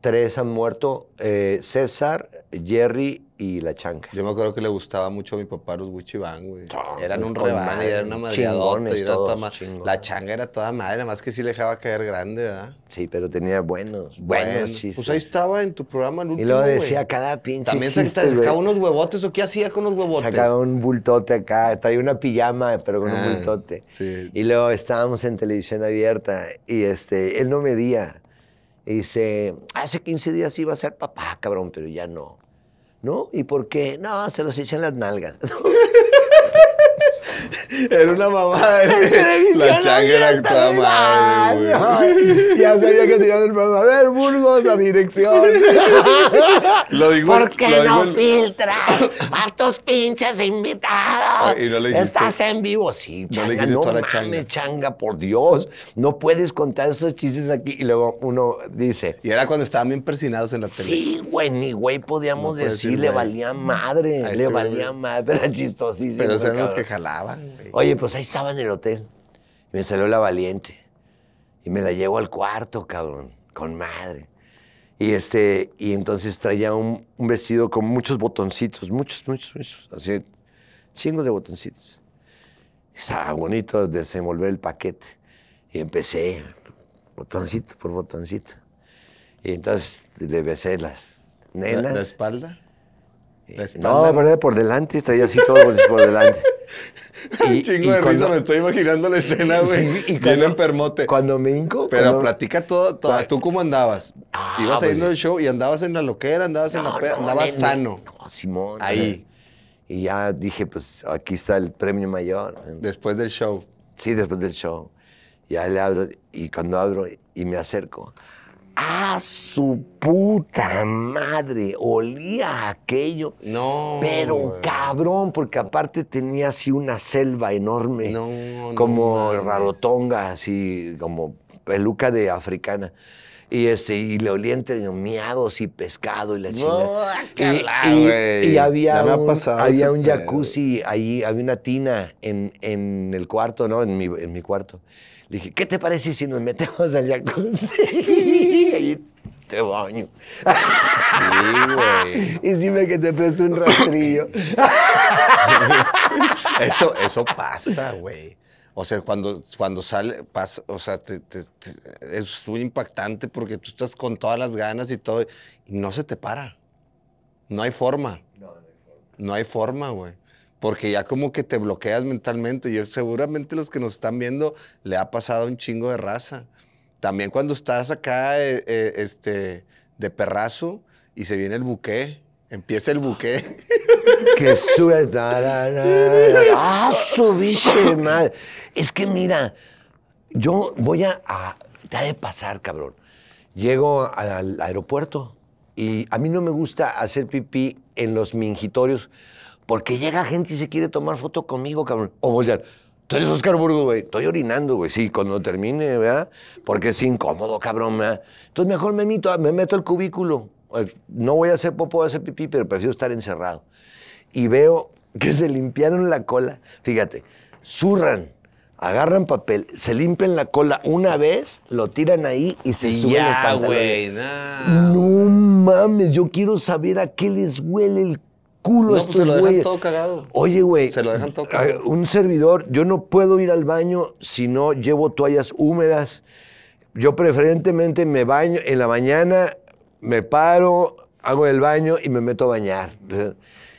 Tres han muerto. Eh, César, Jerry y la Changa Yo me acuerdo que le gustaba mucho a mi papá los Wichibang, güey. Ah, Eran un rebaño, era una la changa era toda madre, nada más que sí le dejaba caer grande, ¿verdad? Sí, pero tenía buenos, buenos pues chistes. Pues ahí estaba en tu programa el último, Y luego decía cada pinche También sacaba unos huevotes, ¿o qué hacía con los huevotes? Sacaba un bultote acá, traía una pijama, pero con un ah, bultote. Y luego estábamos en televisión abierta y este, él no medía. Y dice, hace 15 días iba a ser papá, cabrón, pero ya no. ¿no? Y porque, no, se los echan las nalgas. Era una mamada. La la changa era toda madre, Ya sabía que tenía el programa. A ver, Burgos, a dirección. lo digo, ¿Por qué no filtras a tus pinches invitados? ¿Y no le Estás en vivo, sí, changa. No, le no mames, changa. por Dios. No puedes contar esos chistes aquí. Y luego uno dice... Y era cuando estaban bien persinados en la tele. Sí, güey, ni güey podíamos decir, le valía madre, le valía madre, pero chistosísimo. Pero eran los que jalaban. Oye, pues ahí estaba en el hotel. me salió la valiente. Y me la llevo al cuarto, cabrón. Con madre. Y, este, y entonces traía un, vestido con muchos botoncitos, muchos, muchos, muchos. Así, chingos de botoncitos. Estaba bonito desenvolver el paquete. Y empecé, botoncito por botoncito. Y entonces le besé las nenas. la espalda? Eh, la ¿verdad? Por delante, traía así todo por delante. Un chingo de risa, me estoy imaginando la escena, güey. Sí, y en permote. Cuando me inco. Pero platica todo, pues, ¿tú cómo andabas? Ah, Ibas saliendo pues, del show y andabas en la loquera, andabas en la andabas sano. No, Simón. Ahí. Y ya dije, pues aquí está el premio mayor. Después del show. Sí, después del show. Ya le abro, y cuando abro, y me acerco. ¡Ah, su puta madre! Olía aquello. No. Pero cabrón, porque aparte tenía así una selva enorme. No, como rarotonga, así, como peluca de africana. Y, este, y le olía entre miados y pescado y la chingada. y, había, un, había un jacuzzi, ahí había una tina en, el cuarto, ¿no? En mi, en mi cuarto dije, ¿qué te parece si nos metemos al jacuzzi? te baño. Sí, güey. Y que te presto un rastrillo. eso, eso pasa, güey. O sea, cuando, cuando sale, pasa, o sea, te, es muy impactante porque tú estás con todas las ganas y todo, y no se te para. No hay forma. No, no hay forma. No hay forma, güey porque ya como que te bloqueas mentalmente. Y seguramente los que nos están viendo le ha pasado un chingo de raza. También cuando estás acá eh, eh, este, de perrazo y se viene el buque, empieza el buque. que sube. Da, da, da, ah, Es que mira, yo voy a, a te ha de pasar, cabrón. Llego al aeropuerto y a mí no me gusta hacer pipí en los mingitorios porque llega gente y se quiere tomar foto conmigo, cabrón. O voltear. Tú eres Oscar Burgos, güey. Estoy orinando, güey. Sí, cuando termine, ¿verdad? Porque es incómodo, cabrón. ¿verdad? Entonces mejor me, meto, me meto al cubículo. Eh, no voy a hacer popo, voy a hacer pipí, pero prefiero estar encerrado. Y veo que se limpiaron la cola. Fíjate, zurran, agarran papel, se limpian la cola una vez, lo tiran ahí y se suben no. no mames, yo quiero saber a qué les huele el culo pues, lo dejan todo cagado. Oye, güey. Se lo dejan todo cagado. Un servidor, yo no puedo ir al baño si no llevo toallas húmedas. Yo preferentemente me baño en la mañana, me paro, hago el baño y me meto a bañar.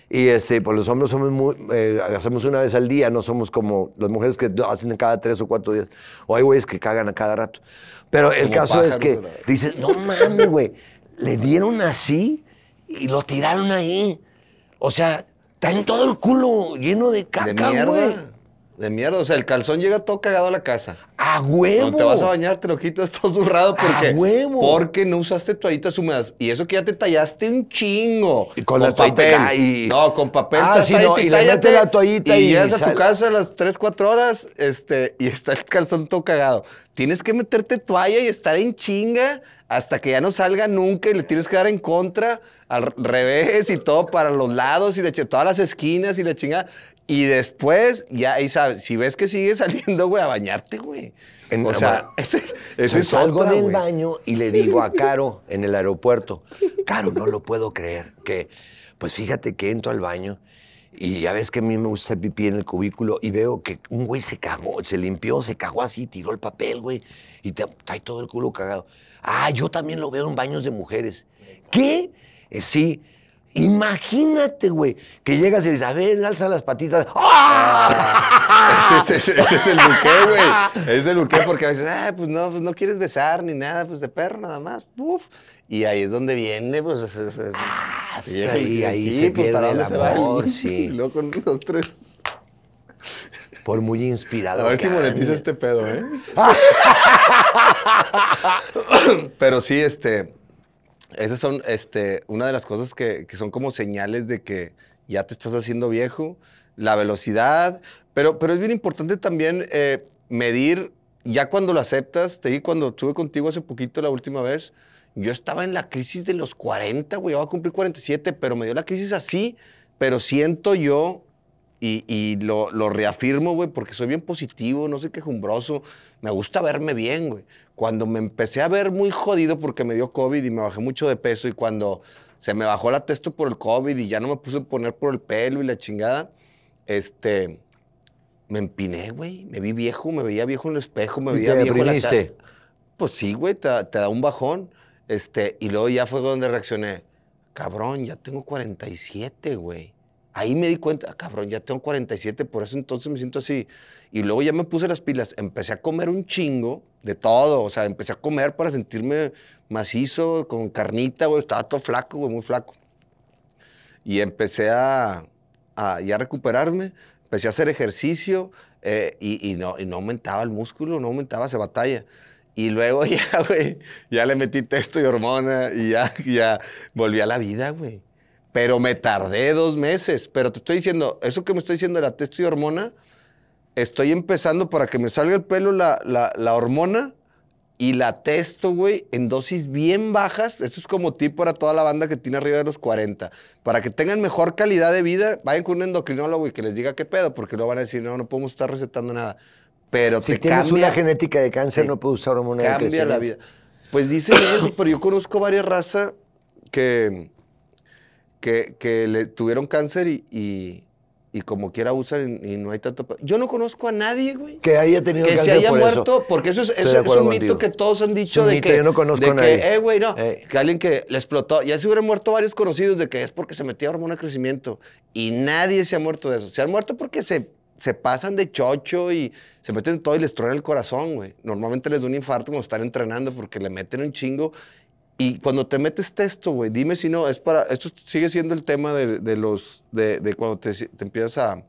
Y este, por pues, los hombres somos muy, eh, hacemos una vez al día, no somos como las mujeres que hacen cada tres o cuatro días. O hay güeyes que cagan a cada rato. Pero el caso es que dices, no mames, güey, le dieron así y lo tiraron ahí. O sea, está en todo el culo lleno de caca, De mierda. De mierda, o sea, el calzón llega todo cagado a la casa. ¡A huevo! Cuando te vas a bañar, te lo quitas todo zurrado porque. ¡A huevo! Porque no usaste toallitas húmedas. Y eso que ya te tallaste un chingo. Y con, la papel. No, con papel. Ah, y, la toallita. Y, llegas a tu casa a las 3, 4 horas este, y está el calzón todo cagado. Tienes que meterte toalla y estar en chinga hasta que ya no salga nunca y le tienes que dar en contra, al revés y todo para los lados y de hecho todas las esquinas y la chingada. Y después, ya ahí sabes, si ves que sigue saliendo, güey, a bañarte, güey. o sea, eso es salgo del baño y le digo a Caro en el aeropuerto, Caro, no lo puedo creer, que pues fíjate que entro al baño y ya ves que a mí me gusta pipí en el cubículo y veo que un güey se cagó, se limpió, se cagó así, tiró el papel, güey, y trae todo el culo cagado. Ah, yo también lo veo en baños de mujeres. ¿Qué? Eh, sí. Imagínate, güey, que llegas y dices, a ver, alza las patitas. Ah, ¡Ah! ese, es el buque, güey. Es el buque porque a veces, ah, pues no, pues no quieres besar ni nada, pues de perro nada más. Uf. Y ahí es donde viene, pues. Ah, sí, ahí, se, pues, pierde el amor, sí. Y luego con los tres por muy inspirador. A ver si monetiza este pedo, ¿eh? Pero sí, este. Esas son este, una de las cosas que, que, son como señales de que ya te estás haciendo viejo. La velocidad. Pero, pero es bien importante también eh, medir, ya cuando lo aceptas, te di cuando estuve contigo hace poquito la última vez, yo estaba en la crisis de los 40, güey, yo voy a cumplir 47, pero me dio la crisis así, pero siento yo y, lo, reafirmo, güey, porque soy bien positivo, no soy quejumbroso. Me gusta verme bien, güey. Cuando me empecé a ver muy jodido porque me dio COVID y me bajé mucho de peso y cuando se me bajó la testo por el COVID y ya no me puse a poner por el pelo y la chingada, este, me empiné, güey. Me vi viejo, me veía viejo en el espejo, me veía viejo en la cara. Pues sí, güey, te, da un bajón. Este, y luego ya fue donde reaccioné. Cabrón, ya tengo 47, güey Ahí me di cuenta, ah, cabrón, ya tengo 47, por eso entonces me siento así. Y luego ya me puse las pilas, empecé a comer un chingo de todo, o sea, empecé a comer para sentirme macizo, con carnita, güey, estaba todo flaco, güey, muy flaco. Y empecé a, ya recuperarme, empecé a hacer ejercicio eh, y, no, aumentaba el músculo, no aumentaba, esa batalla. Y luego ya, güey, ya le metí texto y hormona y ya, ya volví a la vida, güey. Pero me tardé dos meses. Pero te estoy diciendo, eso que me estoy diciendo de la testo y hormona, estoy empezando para que me salga el pelo la, la, hormona y la testo, güey, en dosis bien bajas. Esto es como tipo para toda la banda que tiene arriba de los 40. Para que tengan mejor calidad de vida, vayan con un endocrinólogo y que les diga qué pedo, porque luego van a decir, no, no podemos estar recetando nada. Pero si tienes una genética de cáncer, no puedes usar hormona Cambia la vida. Pues dicen eso, pero yo conozco varias razas que que, le tuvieron cáncer y, como quiera usan y, no hay tanto... Yo no conozco a nadie, güey. Que haya tenido que se haya muerto, porque eso es, un mito que todos han dicho de que... Yo no conozco a nadie. Eh, eh. Que, alguien que le explotó. Ya se hubieran muerto varios conocidos de que es porque se metía hormona de crecimiento y nadie se ha muerto de eso. Se han muerto porque se se pasan de chocho y se meten todo y les truena el corazón, güey. Normalmente les da un infarto cuando están entrenando porque le meten un chingo y cuando te metes texto, güey, dime si no, es para, esto sigue siendo el tema de, los, de, cuando te, te, empiezas a,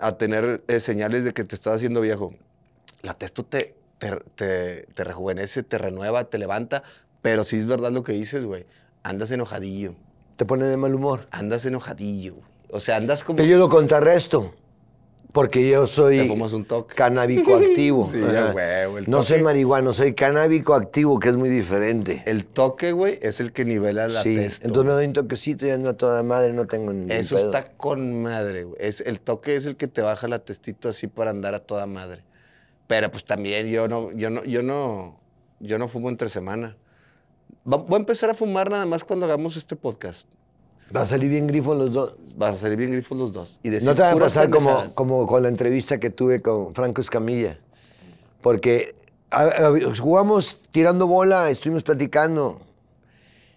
a tener eh, señales de que te estás haciendo viejo. La texto te, te, te, rejuvenece, te renueva, te levanta, pero si sí es verdad lo que dices, güey, andas enojadillo. Te pone de mal humor. Andas enojadillo, O sea, andas como... Pero yo lo contrarresto. Porque yo soy canábico activo. no soy marihuano, soy canábico activo, que es muy diferente. El toque, güey, es el que nivela la sí, Entonces me doy un toquecito y ando a toda madre, no tengo Eso está con madre, güey. Es, el toque es el que te baja la testito así para andar a toda madre. Pero pues también yo no, yo no, yo no, yo no fumo entre semana. Voy a empezar a fumar nada más cuando hagamos este podcast. Va a salir bien grifo los dos. Va a salir bien grifo los dos. no te va a pasar como, como con la entrevista que tuve con Franco Escamilla. Porque jugamos tirando bola, estuvimos platicando.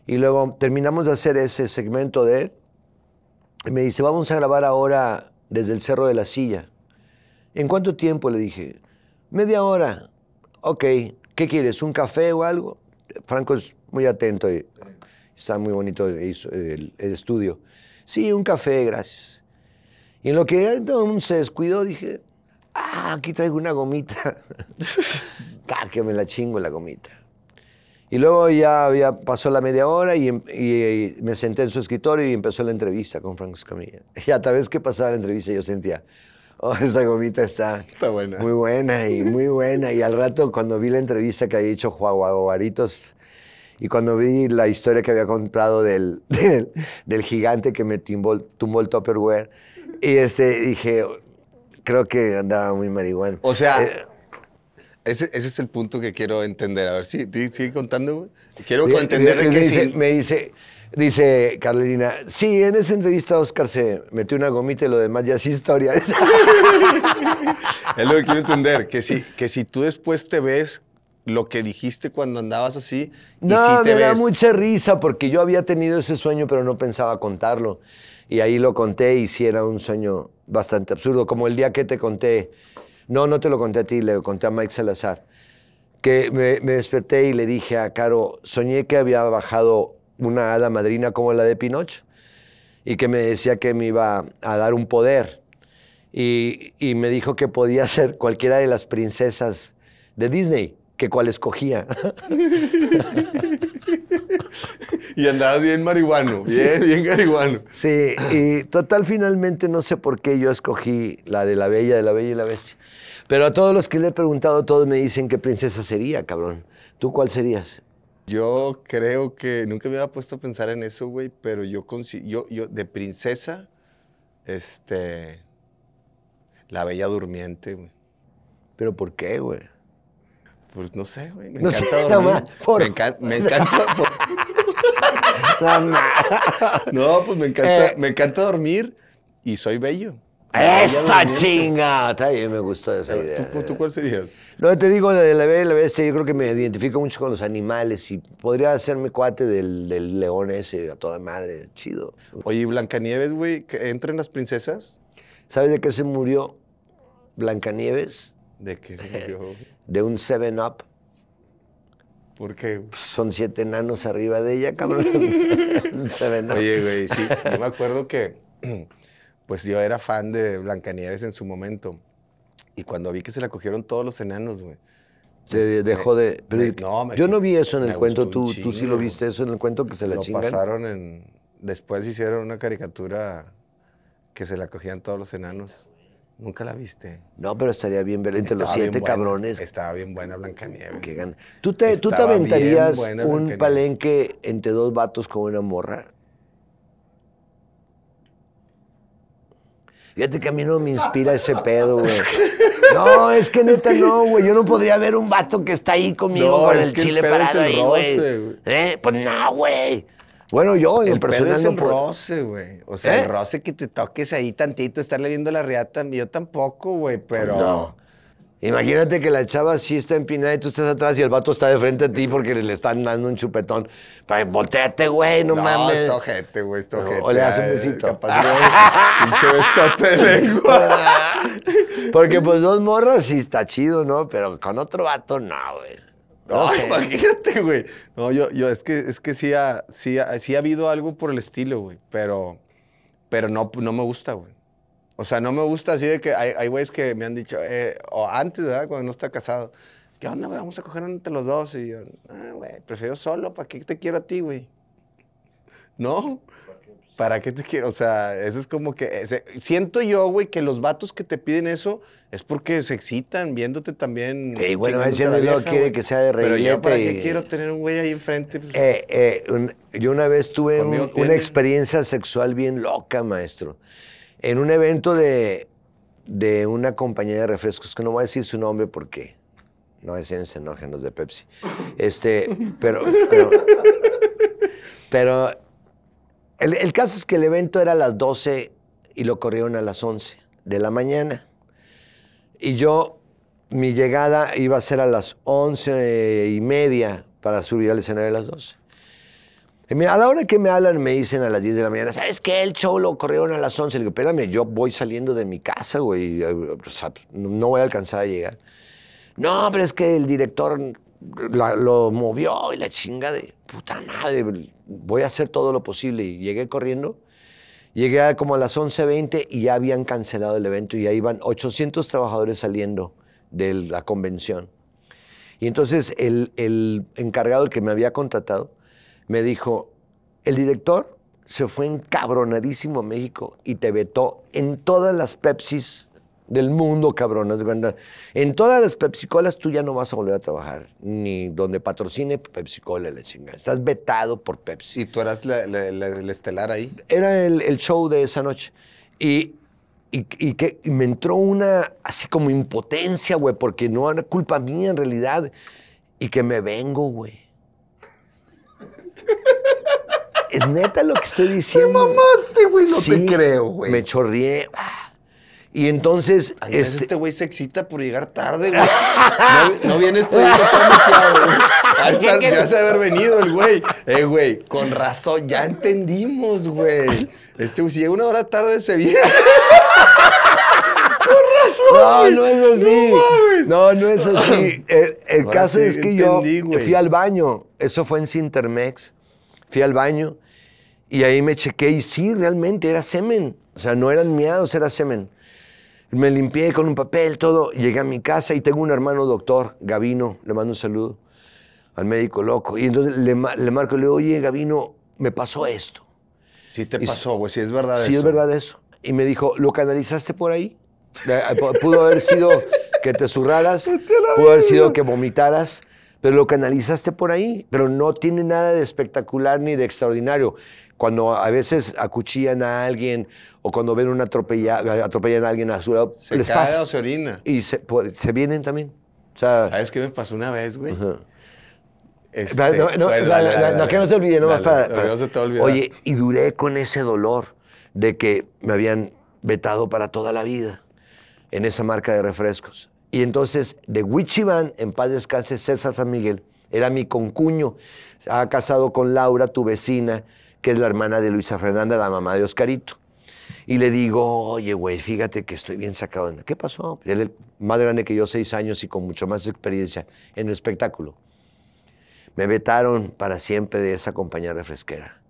Y luego terminamos de hacer ese segmento de Y me dice, vamos a grabar ahora desde el Cerro de la Silla. ¿En cuánto tiempo? Le dije. Media hora. Ok, ¿qué quieres? ¿Un café o algo? Franco es muy atento. Y, Está muy bonito el, estudio. Sí, un café, gracias. Y en lo que entonces se descuidó, dije, ah, aquí traigo una gomita. ah, que me la chingo la gomita. Y luego ya, había pasó la media hora em, y, me senté en su escritorio y empezó la entrevista con Franco Escamilla. Y a través que pasaba la entrevista yo sentía, oh, esa gomita está, está buena. muy buena y muy buena. Y al rato cuando vi la entrevista que había hecho Juan Guaritos y cuando vi la historia que había comprado del, del, gigante que me tumbo el Tupperware, y este, dije, creo que andaba muy marihuana. O sea, eh, ese, ese, es el punto que quiero entender. A ver, sí, sigue contando, Quiero entender de qué Me dice, dice Carolina, sí, en esa entrevista Oscar se metió una gomita y lo demás ya es historia. es lo que quiero entender, que si, que si tú después te ves lo que dijiste cuando andabas así. Y no, me da mucha risa porque yo había tenido ese sueño, pero no pensaba contarlo. Y ahí lo conté y sí era un sueño bastante absurdo, como el día que te conté. No, no te lo conté a ti, le conté a Mike Salazar. Que me, desperté y le dije a Caro, soñé que había bajado una hada madrina como la de Pinocho y que me decía que me iba a dar un poder. y me dijo que podía ser cualquiera de las princesas de Disney que cuál escogía. y andabas bien marihuano, bien, bien marihuano. Sí, y total, finalmente no sé por qué yo escogí la de la bella, de la bella y la bestia. Pero a todos los que le he preguntado, todos me dicen qué princesa sería, cabrón. ¿Tú cuál serías? Yo creo que nunca me había puesto a pensar en eso, güey, pero yo, yo, yo de princesa, este, la bella durmiente, güey. ¿Pero por qué, güey? Pues no sé, güey. Me no encanta sé, dormir. Me, me encanta. no, pues me encanta, eh. me encanta dormir y soy bello. ¡Esa chinga! Está bien, me gustó esa eh, idea. ¿Tú, ¿Tú, cuál serías? No, te digo, de la bella la bestia, yo creo que me identifico mucho con los animales y podría hacerme cuate del, del león ese a toda madre. Chido. Oye, Blancanieves, güey? ¿Entran las princesas? ¿Sabes de qué se murió Blancanieves? ¿De qué se murió? de un Seven up ¿Por qué? son siete enanos arriba de ella, cabrón. up Oye, güey, sí. Yo me acuerdo que, pues yo era fan de Blancanieves en su momento. Y cuando vi que se la cogieron todos los enanos, güey. Se este, dejó de. yo no vi eso en el cuento. Tú, tú sí lo viste eso en el cuento que se la lo pasaron en. Después hicieron una caricatura que se la cogían todos los enanos. Nunca la viste. No, pero estaría bien verla entre los siete cabrones. Estaba bien buena Blancanieves. Gan... ¿Tú, te, ¿Tú te aventarías un palenque entre dos vatos con una morra? Fíjate que a mí no me inspira ese pedo, güey. No, es que neta no, güey. Yo no podría ver un vato que está ahí conmigo con el, chile para el güey. ¿Eh? Pues no, güey. Bueno, yo en el es el roce, güey. O sea, el ¿Eh? roce que te toques ahí tantito, estarle viendo la riata, yo tampoco, güey, pero... No. Imagínate que la chava sí está empinada y tú estás atrás y el vato está de frente a ti porque le están dando un chupetón. volteate, güey, no, mames. No, estojete, güey, estojete. o le das un besito. papá. de besote de lengua. porque pues dos morras sí está chido, ¿no? Pero con otro vato no, güey. No, imagínate, güey. No, yo, yo, es que, es que sí ha, sí ha, habido algo por el estilo, güey. Pero, pero no, no me gusta, güey. O sea, no me gusta así de que hay, hay güeyes que me han dicho, eh, o antes, ¿verdad? Cuando no está casado, ¿qué onda, güey? Vamos a coger entre los dos. Y yo, ah, güey, prefiero solo, ¿para qué te quiero a ti, güey? No, ¿Para qué te quiero? O sea, eso es como que. Eh, siento yo, güey, que los vatos que te piden eso es porque se excitan viéndote también. Sí, bueno, diciendo quiere que sea de Pero yo, ¿para qué quiero tener un güey ahí enfrente? Pues, eh, eh, yo una vez tuve una experiencia sexual bien loca, maestro. En un evento de, de una compañía de refrescos, que no voy a decir su nombre porque no es ensenógenos de Pepsi. Este, pero, pero, pero el, caso es que el evento era a las 12 y lo corrieron a las 11 de la mañana. Y yo, mi llegada iba a ser a las 11 y media para subir al escenario a las 12. a la hora que me hablan, me dicen a las 10 de la mañana, ¿sabes qué? El show lo corrieron a las 11. Le digo, espérame, yo voy saliendo de mi casa, güey. Eh, no voy a alcanzar a llegar. No, pero es que el director lo movió y la chinga de puta madre voy a hacer todo lo posible. Y llegué corriendo. Llegué como a las 11.20 y ya habían cancelado el evento y ya iban 800 trabajadores saliendo de la convención. Y entonces el, encargado, el que me había contratado, me dijo, el director se fue encabronadísimo a México y te vetó en todas las Pepsis del mundo, cabrón. En todas las pepsi PepsiColas tú ya no vas a volver a trabajar, ni donde patrocine PepsiCola, la chingada. Estás vetado por Pepsi. ¿Y tú eras el estelar ahí? Era el, show de esa noche. Y, y, que me entró una así como impotencia, güey, porque no era culpa mía en realidad. Y que me vengo, güey. es neta lo que estoy diciendo. Te mamaste, güey, no te creo, güey. Me chorrié. Y entonces. Ah, este, este güey se excita por llegar tarde, güey. No, no viene este güey. Ah, ya se de haber venido el güey. Eh, güey, con razón, ya entendimos, güey. Este güey, si llega una hora tarde, se viene. con razón. No, no es así. No, no, es así. El, caso es que yo fui al baño. Eso fue en Cintermex. Fui al baño y ahí me chequé y sí, realmente era semen. O sea, no eran miados, era semen me limpié con un papel, todo. Llegué a mi casa y tengo un hermano doctor, Gavino, le mando un saludo al médico loco. Y entonces le, le marco, le digo, oye, Gavino, me pasó esto. Sí te pasó, güey, si es verdad eso. Sí es verdad eso. Y me dijo, ¿lo canalizaste por ahí? Eh, eh, pudo haber sido que te zurraras, pudo haber sido que vomitaras, pero lo canalizaste por ahí. Pero no tiene nada de espectacular ni de extraordinario. Cuando a veces acuchillan a alguien o cuando ven una atropella, atropellan a alguien a su Se les o se orina. Y se, se vienen también. O sea, ¿Sabes qué me pasó una vez, güey? no, que no se olvide, te Oye, y duré con ese dolor de que me habían vetado para toda la vida en esa marca de refrescos. Y entonces, de Wichiban, en paz descanse, César San Miguel, era mi concuño. Ha casado con Laura, tu vecina, que es la hermana de Luisa Fernanda, la mamá de Oscarito. Y le digo, oye, güey, fíjate que estoy bien sacado. ¿Qué pasó? Pues, él es más grande que yo, seis años y con mucho más experiencia en el espectáculo. Me vetaron para siempre de esa compañía refresquera.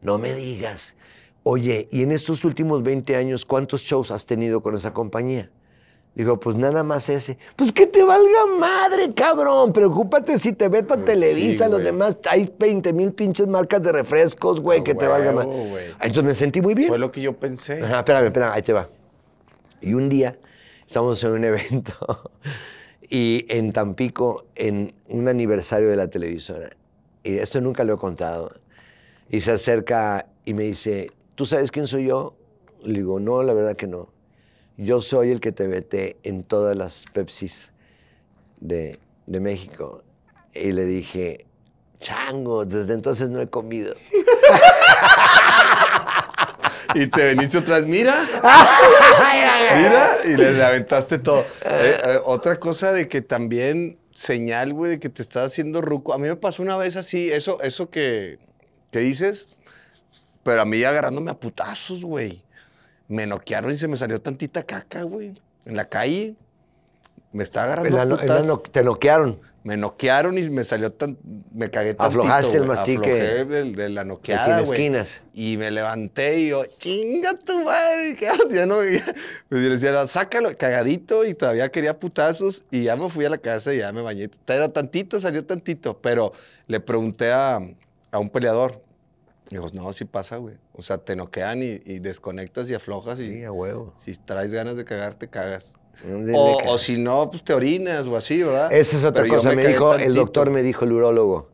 No me digas, oye, ¿y en estos últimos 20 años cuántos shows has tenido con esa compañía? Digo, pues nada más ese. Pues que te valga madre, cabrón. Preocúpate si te veto a pues Televisa, los demás. Hay 20 mil pinches marcas de refrescos, güey, que te valga madre. Entonces me sentí muy bien. Fue lo que yo pensé. Ajá, espérame, espérame, ahí te va. Y un día estamos en un evento y en Tampico, en un aniversario de la televisora. Y esto nunca lo he contado. Y se acerca y me dice, ¿tú sabes quién soy yo? Le digo, no, la verdad que no. Yo soy el que te vete en todas las Pepsis de, México. Y le dije, chango, desde entonces no he comido. y te veniste otra vez, mira, mira, y le aventaste todo. Eh, eh, otra cosa de que también señal, güey, de que te estás haciendo ruco. A mí me pasó una vez así, eso, eso que, que dices, pero a mí agarrándome a putazos, güey me noquearon y se me salió tantita caca, güey. En la calle. Me estaba agarrando. te noquearon. Me noquearon y me salió tan. Me cagué tantito. Aflojaste el mastique. De, de, la noqueada. Sin esquinas. Y me levanté y yo, chinga tu madre. Ya no. me decía, sácalo, cagadito. Y todavía quería putazos. Y ya me fui a la casa y ya me bañé. Era tantito, salió tantito. Pero le pregunté a, a un peleador, Digo, no, sí pasa, güey. O sea, te noquean y, desconectas y aflojas. Y, sí, a huevo. Si traes ganas de cagarte, cagas. O, si no, pues te orinas o así, ¿verdad? Esa es otra cosa. Me dijo, el doctor me dijo, el urólogo,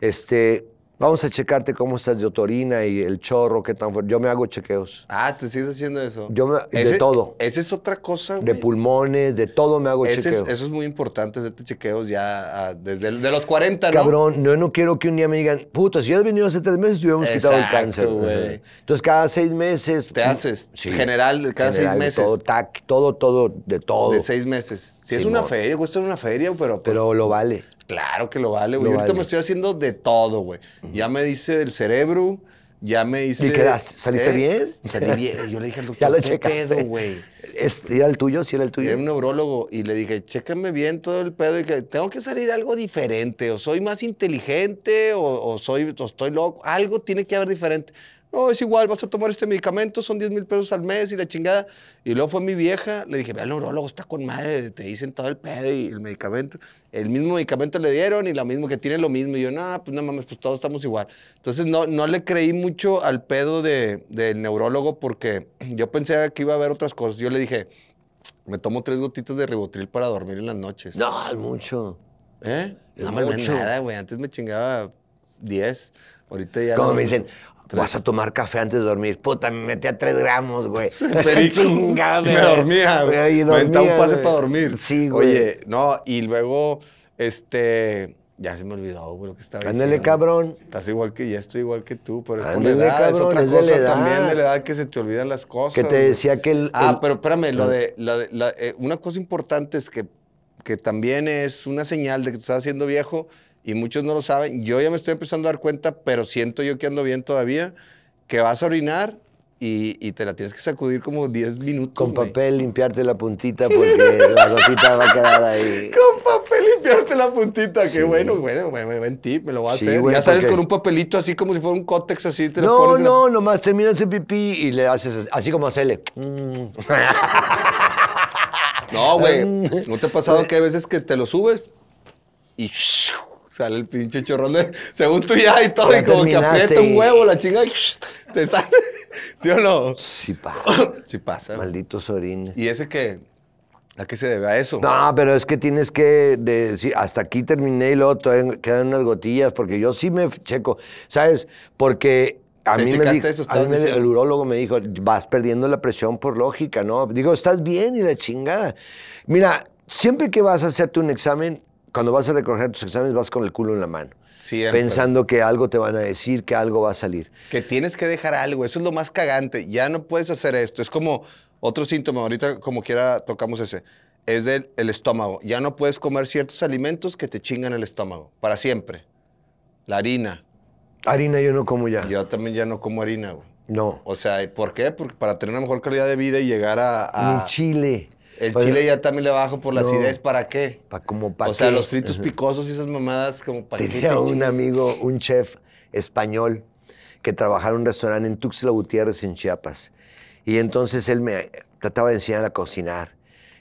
este, Vamos a checarte cómo estás de otorina y el chorro, qué tan fuerte. Yo me hago chequeos. Ah, ¿te sigues haciendo eso? Yo me, de todo. Esa es otra cosa, güey. De pulmones, de todo me hago chequeos. eso es muy importante, hacerte chequeos ya ah, desde los 40, ¿no? Cabrón, no, no quiero que un día me digan, puta, si has venido hace tres meses, hubiéramos quitado el cáncer. güey. Entonces, cada seis meses. Te mm, haces. Sí, general, cada seis meses. Todo, tac, todo, todo, de todo. De seis meses. Si es una feria, cuesta una feria, pero. Pues, pero lo vale. Claro que lo vale, güey. Ahorita me estoy haciendo de todo, güey. Ya me dice del cerebro, ya me dice. ¿Y qué ¿Saliste ¿Eh? bien? Salí bien. Yo le dije al doctor, ¿qué pedo, güey? Este, ¿Era el tuyo? ¿Sí era el tuyo? Era un neurólogo y le dije, chécame bien todo el pedo y que tengo que salir algo diferente. O soy más inteligente o, soy, o estoy loco. Algo tiene que haber diferente. No, es igual, vas a tomar este medicamento, son 10 mil pesos al mes y la chingada. Y luego fue mi vieja, le dije, ve al neurólogo, está con madre, te dicen todo el pedo y el medicamento. El mismo medicamento le dieron y lo mismo que tiene lo mismo. Y yo, no, pues no mames, pues todos estamos igual. Entonces no, no le creí mucho al pedo del neurólogo porque yo pensé que iba a haber otras cosas. Yo le dije, me tomo tres gotitas de ribotril para dormir en las noches. No, mucho. ¿Eh? no me nada, güey. Antes me chingaba 10. Ahorita ya. Como me dicen, Vas a tomar café antes de dormir. Puta, me metí a tres gramos, güey. Chingada, Me dormía, güey. Me aventaba un pase para dormir. Sí, güey. Oye, no, y luego, este. Ya se me olvidó, güey, lo que estaba Ándale, cabrón. Estás igual que, ya estoy igual que tú, pero es la edad, es otra cosa también de la edad que se te olvidan las cosas. Que te decía que el... Ah, pero espérame, lo ah. de, eh, una cosa importante es que, que también es una señal de que te estás haciendo viejo, y muchos no lo saben. Yo ya me estoy empezando a dar cuenta, pero siento yo que ando bien todavía, que vas a orinar y, te la tienes que sacudir como 10 minutos. Con papel limpiarte la puntita porque la gotita va a quedar ahí. Con papel limpiarte la puntita, qué bueno, bueno, bueno, buen me lo voy a hacer. ya sales con un papelito así como si fuera un cótex así, te no, lo No, nomás terminas el pipí y le haces así, como a Cele. no, güey, mm. ¿no te ha pasado eh. que hay veces que te lo subes y... Sale el pinche chorrón de. Según tú ya y todo, y como que aprieta un huevo, la chinga y te sale. ¿Sí o no? Sí pasa. Sí pasa. Malditos ¿Y ese qué? ¿A qué se debe a eso? No, pero es que tienes que decir, hasta aquí terminé y luego quedan unas gotillas, porque yo sí me checo. ¿Sabes? Porque a mí, me a mí el urólogo me dijo, vas perdiendo la presión por lógica, ¿no? Digo, estás bien y la chingada. Mira, siempre que vas a hacerte un examen, cuando vas a recoger tus exámenes vas con el culo en la mano. Pensando que algo te van a decir, que algo va a salir. Que tienes que dejar algo, eso es lo más cagante. Ya no puedes hacer esto. Es como otro síntoma, ahorita como quiera tocamos ese. Es del el estómago. Ya no puedes comer ciertos alimentos que te chingan el estómago, para siempre. La harina. Harina yo no como ya. Yo también ya no como harina, güey. No. O sea, ¿por qué? Porque para tener una mejor calidad de vida y llegar a. a... Ni chile. El pues, chile ya también le bajo por la ideas acidez, ¿para qué? para como o sea, los fritos picosos y esas mamadas, como para Tenía un amigo, un chef español, que trabajaba en un restaurante en Tuxtla Gutiérrez, en Chiapas. Y entonces él me trataba de enseñar a cocinar.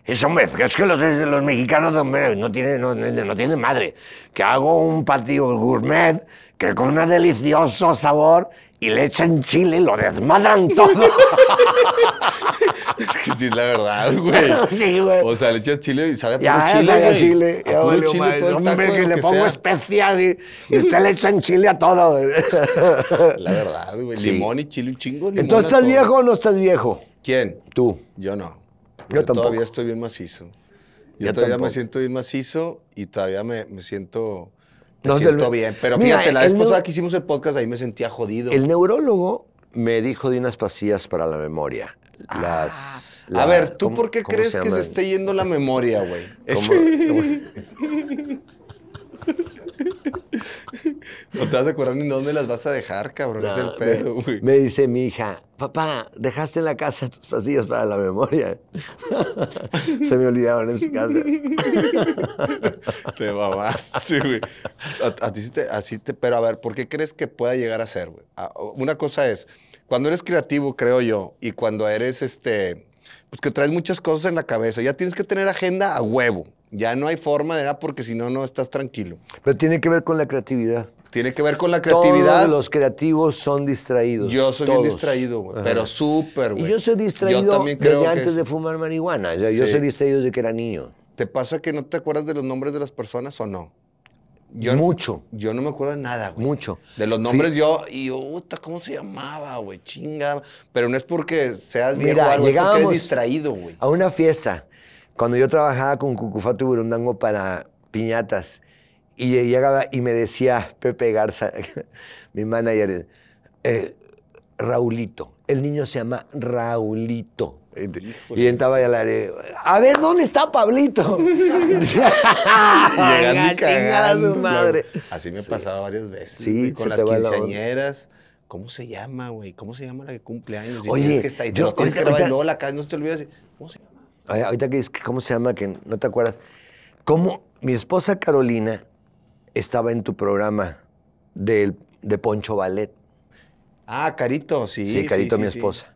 Eso, hombre, es que los, mexicanos no, tienen, no, no, tienen madre. Que hago un patio gourmet que con un delicioso sabor y le echan chile, lo desmadran todo. es que sí es la verdad, güey. Sí, güey. O sea, le echas chile y sabe ya, puro chile. Ya, chile. Ya puro chile Hombre, taco, que le pongo especias y, usted le echan chile a todo. la verdad, güey. Limón y chile, un chingo Entonces, ¿estás viejo o no estás viejo? ¿Quién? Tú. Yo no. Yo, todavía estoy bien macizo. Yo, todavía me siento bien macizo y todavía me siento no, siento bien. Pero fíjate, la esposa que hicimos el podcast, ahí me sentía jodido. El neurólogo me dijo de unas pasillas para la memoria. Las. Ah, a ver, ¿tú por qué crees que se esté yendo la memoria, güey? No te vas a acordar ni dónde las vas a dejar, cabrón. es el pedo, Me, dice mi hija, papá, dejaste en la casa tus pasillos para la memoria. Se me olvidaron en su casa. te babaste, güey. A, ti te, así te, pero a ver, ¿por qué crees que pueda llegar a ser, güey? Una cosa es, cuando eres creativo, creo yo, y cuando eres este, pues que traes muchas cosas en la cabeza, ya tienes que tener agenda a huevo. Ya no hay forma de nada porque si no, no estás tranquilo. Pero tiene que ver con la creatividad. Tiene que ver con la creatividad. Todos los creativos son distraídos. Yo soy distraído, Pero súper, güey. Y yo soy distraído yo también creo que antes de fumar marihuana. Yo soy distraído desde que era niño. ¿Te pasa que no te acuerdas de los nombres de las personas o no? Yo, Mucho. Yo no me acuerdo de nada, güey. Mucho. De los nombres yo, y puta, ¿cómo se llamaba, güey? Chinga. Pero no es porque seas viejo distraído, güey. A una fiesta cuando yo trabajaba con Cucufato y Burundango para piñatas, y llegaba y me decía Pepe Garza, mi manager, eh, Raulito. El niño se llama Raulito. Y entraba y le área, a ver, ¿dónde está Pablito? Llega a su madre. Así me ha pasado varias veces. Sí, con las quinceañeras. ¿Cómo se llama, güey? ¿Cómo se llama la que cumple años? Oye, tienes que estar, yo, no, que luego la casa, no se te olvides. ¿Cómo se llama? ahorita que dices, ¿cómo se llama? Que no te acuerdas. ¿Cómo mi esposa Carolina estaba en tu programa de, de Poncho Ballet? Ah, Carito, sí. Sí, Carito, mi esposa.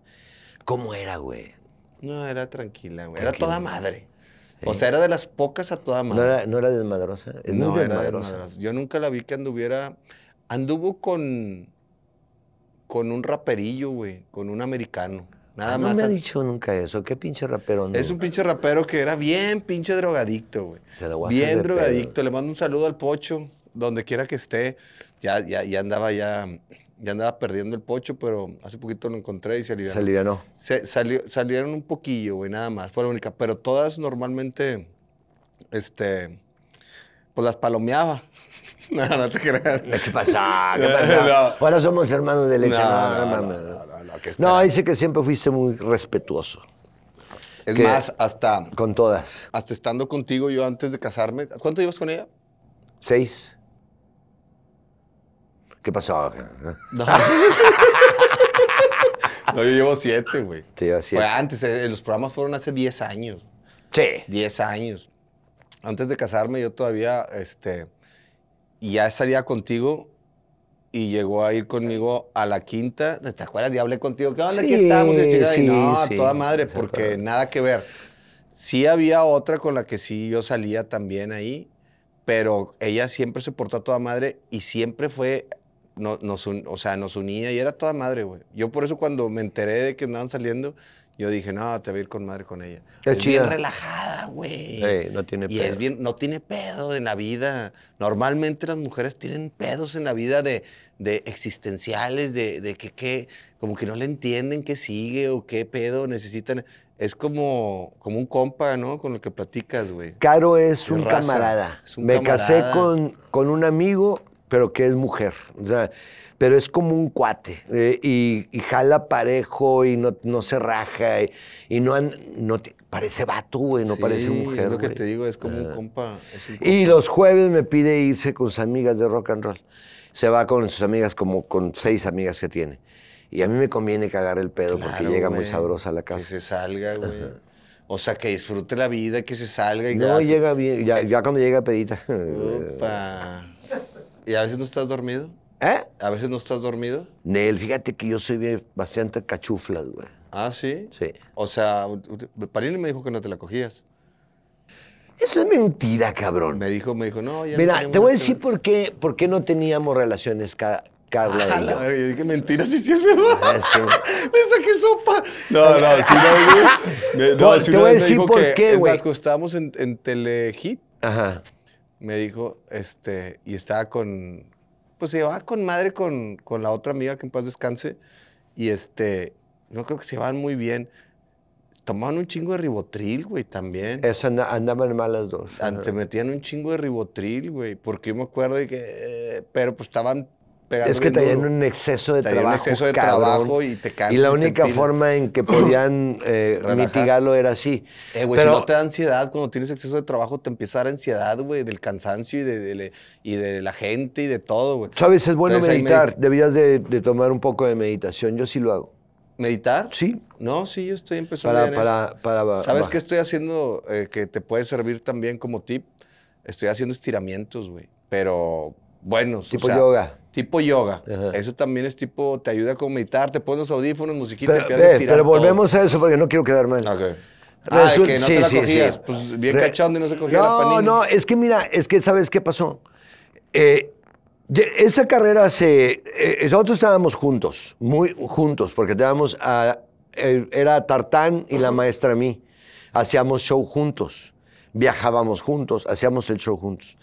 ¿Cómo era, güey? No, era tranquila, güey. Era toda madre. O sea, era de las pocas a toda madre. No era, no desmadrosa. no, desmadrosa. Yo nunca la vi que anduviera. Anduvo con. con un raperillo, güey. Con un americano. Nada más. No me ha dicho nunca eso. ¿Qué pinche rapero? No? Es un pinche rapero que era bien pinche drogadicto, güey. Bien drogadicto. Le mando un saludo al Pocho, donde quiera que esté. Ya, ya, andaba ya ya andaba perdiendo el pocho, pero hace poquito lo encontré y se alivianó. Se Se, salió, salieron un poquillo, güey, nada más. Fue la única. Pero todas normalmente, este, pues las palomeaba. No, no te creas. ¿Qué pasa? ¿Qué pasa? No. somos hermanos de leche. No, no, no. No, dice que siempre fuiste muy respetuoso. Es más, hasta... Con todas. Hasta estando contigo yo antes de casarme. ¿Cuánto llevas con ella? Seis. ¿Qué pasó? No. yo llevo siete, güey. Te llevas siete. antes, eh, los programas fueron hace diez años. Sí. Diez años. Antes de casarme yo todavía, este y ya salía contigo y llegó a ir conmigo a la quinta. ¿Te acuerdas? Ya hablé contigo. ¿Qué onda? Sí, aquí estábamos. Y, no, toda madre, porque nada que ver. Sí había otra con la que sí yo salía también ahí, pero ella siempre se portó a toda madre y siempre fue, no, nos, o sea, nos unía y era toda madre, güey. Yo por eso cuando me enteré de que andaban saliendo, yo dije, no, te voy a ir con madre con ella. es bien relajada, güey. no tiene pedo. Y es bien, no tiene pedo en la vida. Normalmente las mujeres tienen pedos en la vida de, existenciales, de, de que, que, como que no le entienden qué sigue o qué pedo necesitan. Es como, como un compa, ¿no? Con lo que platicas, güey. Caro es, un camarada. Me casé con, con un amigo pero que es mujer. O sea, pero es como un cuate eh, y, jala parejo y no, se raja y, no, no parece vato, güey, no parece mujer. Es lo que te digo, es como un, ah. compa, Y los jueves me pide irse con sus amigas de rock and roll. Se va con sus amigas, como con seis amigas que tiene. Y a mí me conviene cagar el pedo porque llega muy sabrosa a la casa. Que se salga, güey. O sea, que disfrute la vida, que se salga y No, llega bien, ya, ya cuando llega pedita. Opa. ¿Y a veces no estás dormido? ¿Eh? ¿A veces no estás dormido? Nel, fíjate que yo soy bastante cachufla, güey. ¿Ah, sí? Sí. O sea, Parini me dijo que no te la cogías. Eso es mentira, cabrón. Me dijo, me dijo, no, ya Mira, te voy a decir por qué, por qué no teníamos relaciones Carla ah, y yo. no, yo dije, mentira, sí, sí es verdad. Ah, Eso me saqué sopa. No, no, si no, me, no, no te voy a decir por qué, güey. Nos acostamos en Telehit. Ajá me dijo, este, y estaba con, pues se llevaba con madre con, con la otra amiga que en paz descanse, y este, no creo que se llevaban muy bien. Tomaban un chingo de ribotril, güey, también. Eso andaban mal las dos. Se metían un chingo de ribotril, güey, porque yo me acuerdo de que, eh, pero pues estaban es que traían un exceso de trabajo. un exceso de trabajo y te cansas. Y la única forma en que podían eh, mitigarlo era así. Eh, si no te da ansiedad, cuando tienes exceso de trabajo te empieza a ansiedad, güey, del cansancio y de, y de la gente y de todo, güey. Chávez, es bueno meditar. Debías de, tomar un poco de meditación. Yo sí lo hago. ¿Meditar? Sí. No, sí, yo estoy empezando para, a para, ¿Sabes qué estoy haciendo eh, que te puede servir también como tip? Estoy haciendo estiramientos, güey. Pero bueno, Tipo yoga. Tipo yoga. Eso también es tipo, te ayuda a meditar, te pones los audífonos, musiquita, pero, te empiezas Pero volvemos a eso porque no quiero quedar mal. Ah, que no sí, Sí, sí. Pues bien cachando y no se cogía la No, no, es que mira, es que ¿sabes qué pasó? Eh, esa carrera se... Eh, nosotros estábamos juntos, muy juntos, porque estábamos a... Era Tartán y la maestra a mí. Hacíamos show juntos, viajábamos juntos, hacíamos el show juntos.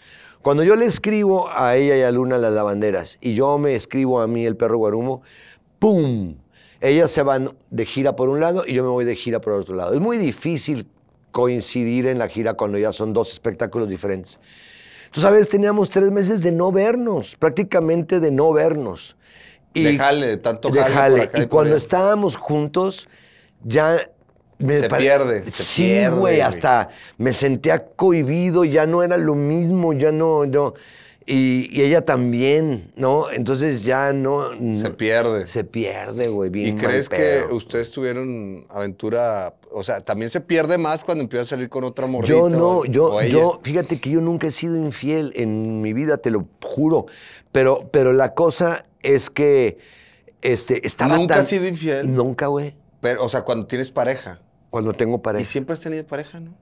Cuando yo le escribo a ella y a Luna las lavanderas y yo me escribo a mí el perro guarumo, ¡pum! Ellas se van de gira por un lado y yo me voy de gira por otro lado. Es muy difícil coincidir en la gira cuando ya son dos espectáculos diferentes. Tú sabes, teníamos tres meses de no vernos, prácticamente de no vernos. Y, tanto jale. y, cuando estábamos juntos, ya se pierde. Se sí, güey, hasta me sentía cohibido, ya no era lo mismo, ya no, Y, ella también, ¿no? Entonces ya no. Se pierde. Se pierde, güey. ¿Y crees que ustedes tuvieron aventura? O sea, también se pierde más cuando empieza a salir con otra morrita. Yo no, yo, yo, fíjate que yo nunca he sido infiel en mi vida, te lo juro. Pero, pero la cosa es que este, estaba. ¿Nunca has sido infiel? Nunca, güey. Pero, o sea, cuando tienes pareja cuando tengo pareja. Y siempre has tenido pareja, ¿no?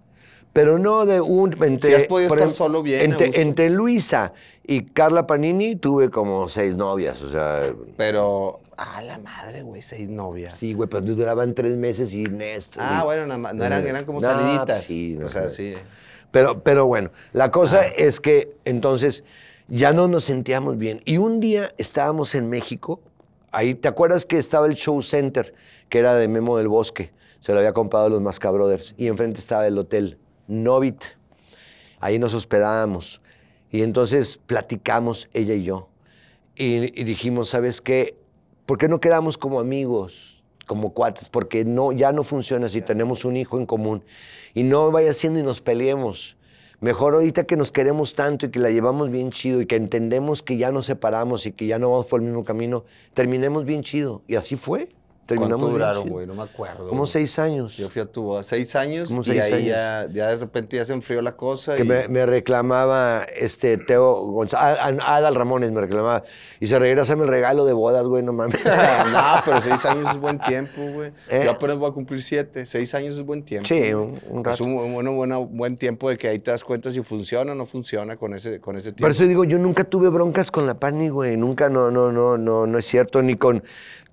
Pero no de un... Entre, si has podido estar solo bien. Entre, Luisa y Carla Panini tuve como seis novias, o sea... Pero... Ah, la madre, güey, seis novias. Sí, güey, pero pues, duraban tres meses y Néstor. Ah, bueno, no, eran, eh, eran como saliditas. saliditas. Sí, o sea, sí. Pero, pero bueno, la cosa ah. es que entonces ya no nos sentíamos bien. Y un día estábamos en México, ahí, ¿te acuerdas que estaba el Show Center, que era de Memo del Bosque? se lo había comprado los Masca Brothers y enfrente estaba el hotel Novit. Ahí nos hospedábamos y entonces platicamos ella y yo y, dijimos, ¿sabes qué? ¿Por qué no quedamos como amigos? como cuates, porque no, ya no funciona si tenemos un hijo en común y no vaya siendo y nos peleemos. Mejor ahorita que nos queremos tanto y que la llevamos bien chido y que entendemos que ya nos separamos y que ya no vamos por el mismo camino, terminemos bien chido. Y así fue. Terminamos ¿Cuánto duraron, güey? No me acuerdo. Como seis años. Yo fui a tu boda. Seis años. y ahí Ya, ya, de repente ya se enfrió la cosa. y... me, reclamaba este Teo González. Adal Ramones me reclamaba. Y se hacerme el regalo de bodas, güey, no mames. no, pero seis años es buen tiempo, güey. Ya ¿Eh? Yo apenas voy a cumplir siete. Seis años es buen tiempo. Sí, un, rato. Es un, buen tiempo de que ahí te das cuenta si funciona o no funciona con ese, con ese tiempo. Por eso digo, yo nunca tuve broncas con la PANI, güey. Nunca, no, no, no, no, no es cierto. Ni con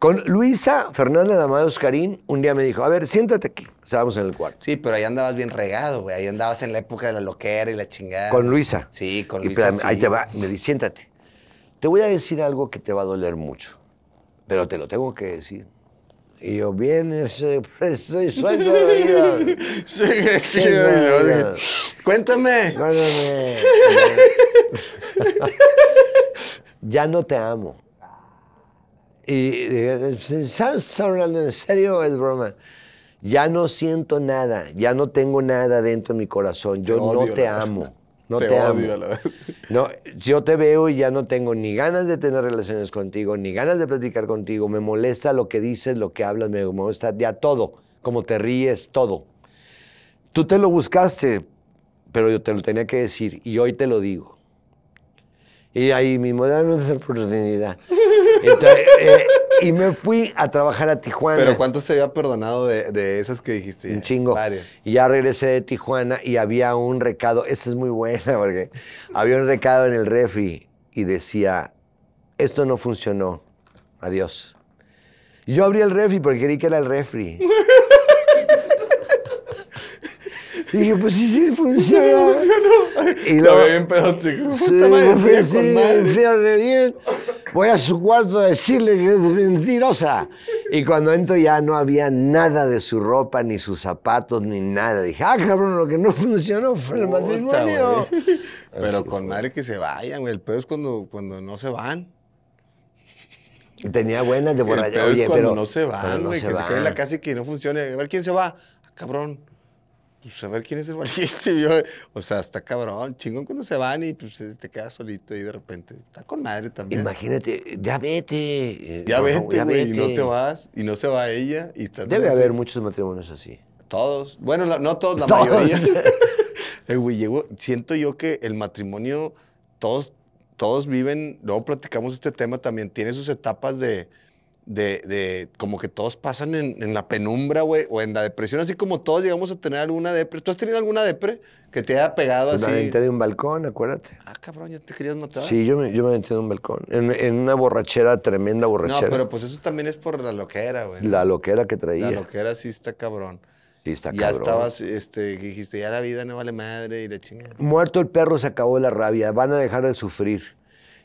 con Luisa Fernanda amado Oscarín, un día me dijo, a ver, siéntate aquí. Estábamos en el cuarto. Sí, pero ahí andabas bien regado, güey. Ahí andabas en la época de la loquera y la chingada. Con Luisa. Sí, con Luisa. Y, Ahí te va, me dice, siéntate. Te voy a decir algo que te va a doler mucho, pero te lo tengo que decir. Y yo, bien, pues, estoy suelto de vida. Sí, sí, Cuéntame. Cuéntame. ya no te amo. Y eh, eh, ¿sabes? hablando en serio o es broma? Ya no siento nada, ya no tengo nada dentro de mi corazón. Yo no te amo. No te, amo. No, yo te veo y ya no tengo ni ganas de tener relaciones contigo, ni ganas de platicar contigo. Me molesta lo que dices, lo que hablas, me molesta ya todo, como te ríes, todo. Tú te lo buscaste, pero yo te lo tenía que decir y hoy te lo digo. Y ahí mismo, dame otra oportunidad. Eh, y me fui a trabajar a Tijuana. ¿Pero cuántos te había perdonado de, de esas que dijiste? Un chingo. Y ya regresé de Tijuana y había un recado, eso es muy buena porque había un recado en el refri y decía, esto no funcionó, adiós. yo abrí el refri porque creí que era el refri. Y dije, pues sí, sí, funciona. y lo veo bien pedo, chico. Sí, madre, bien. Voy a su cuarto a decirle que es mentirosa. Y cuando entro ya no había nada de su ropa, ni sus zapatos, ni nada. Dije, ah, cabrón, lo que no funcionó fue el matrimonio. Pero con madre que se vayan, güey. El pedo es cuando, cuando no se van. Tenía buenas de por allá. pero es cuando no se van, güey, que se, se quede en la casa y que no funcione. A ver quién se va. Ah, cabrón pues a ver quién es el valiente. Yo, o sea, está cabrón, chingón cuando se van y pues eh, te quedas solito y de repente está con madre también. Imagínate, ya vete. Eh, ya vete, güey, y no te vas, y no se va ella. Y Debe haber muchos matrimonios así. Todos. Bueno, no todos, la mayoría. Eh, güey, siento yo que el matrimonio, todos, todos viven, luego platicamos este tema también, tiene sus etapas de de, como que todos pasan en, la penumbra, güey, o en la depresión, así como todos llegamos a tener alguna depre. ¿Tú has tenido alguna depre que te haya pegado pues así? Me aventé de un balcón, acuérdate. Ah, cabrón, ¿ya te querías matar? Sí, yo me, yo me de un balcón, en, en una borrachera, tremenda borrachera. No, pero pues eso también es por la loquera, güey. La loquera que traía. La loquera sí está cabrón. Sí, está ya estabas, este, dijiste, ya la vida no vale madre y la chingada. Muerto el perro, se acabó la rabia, van a dejar de sufrir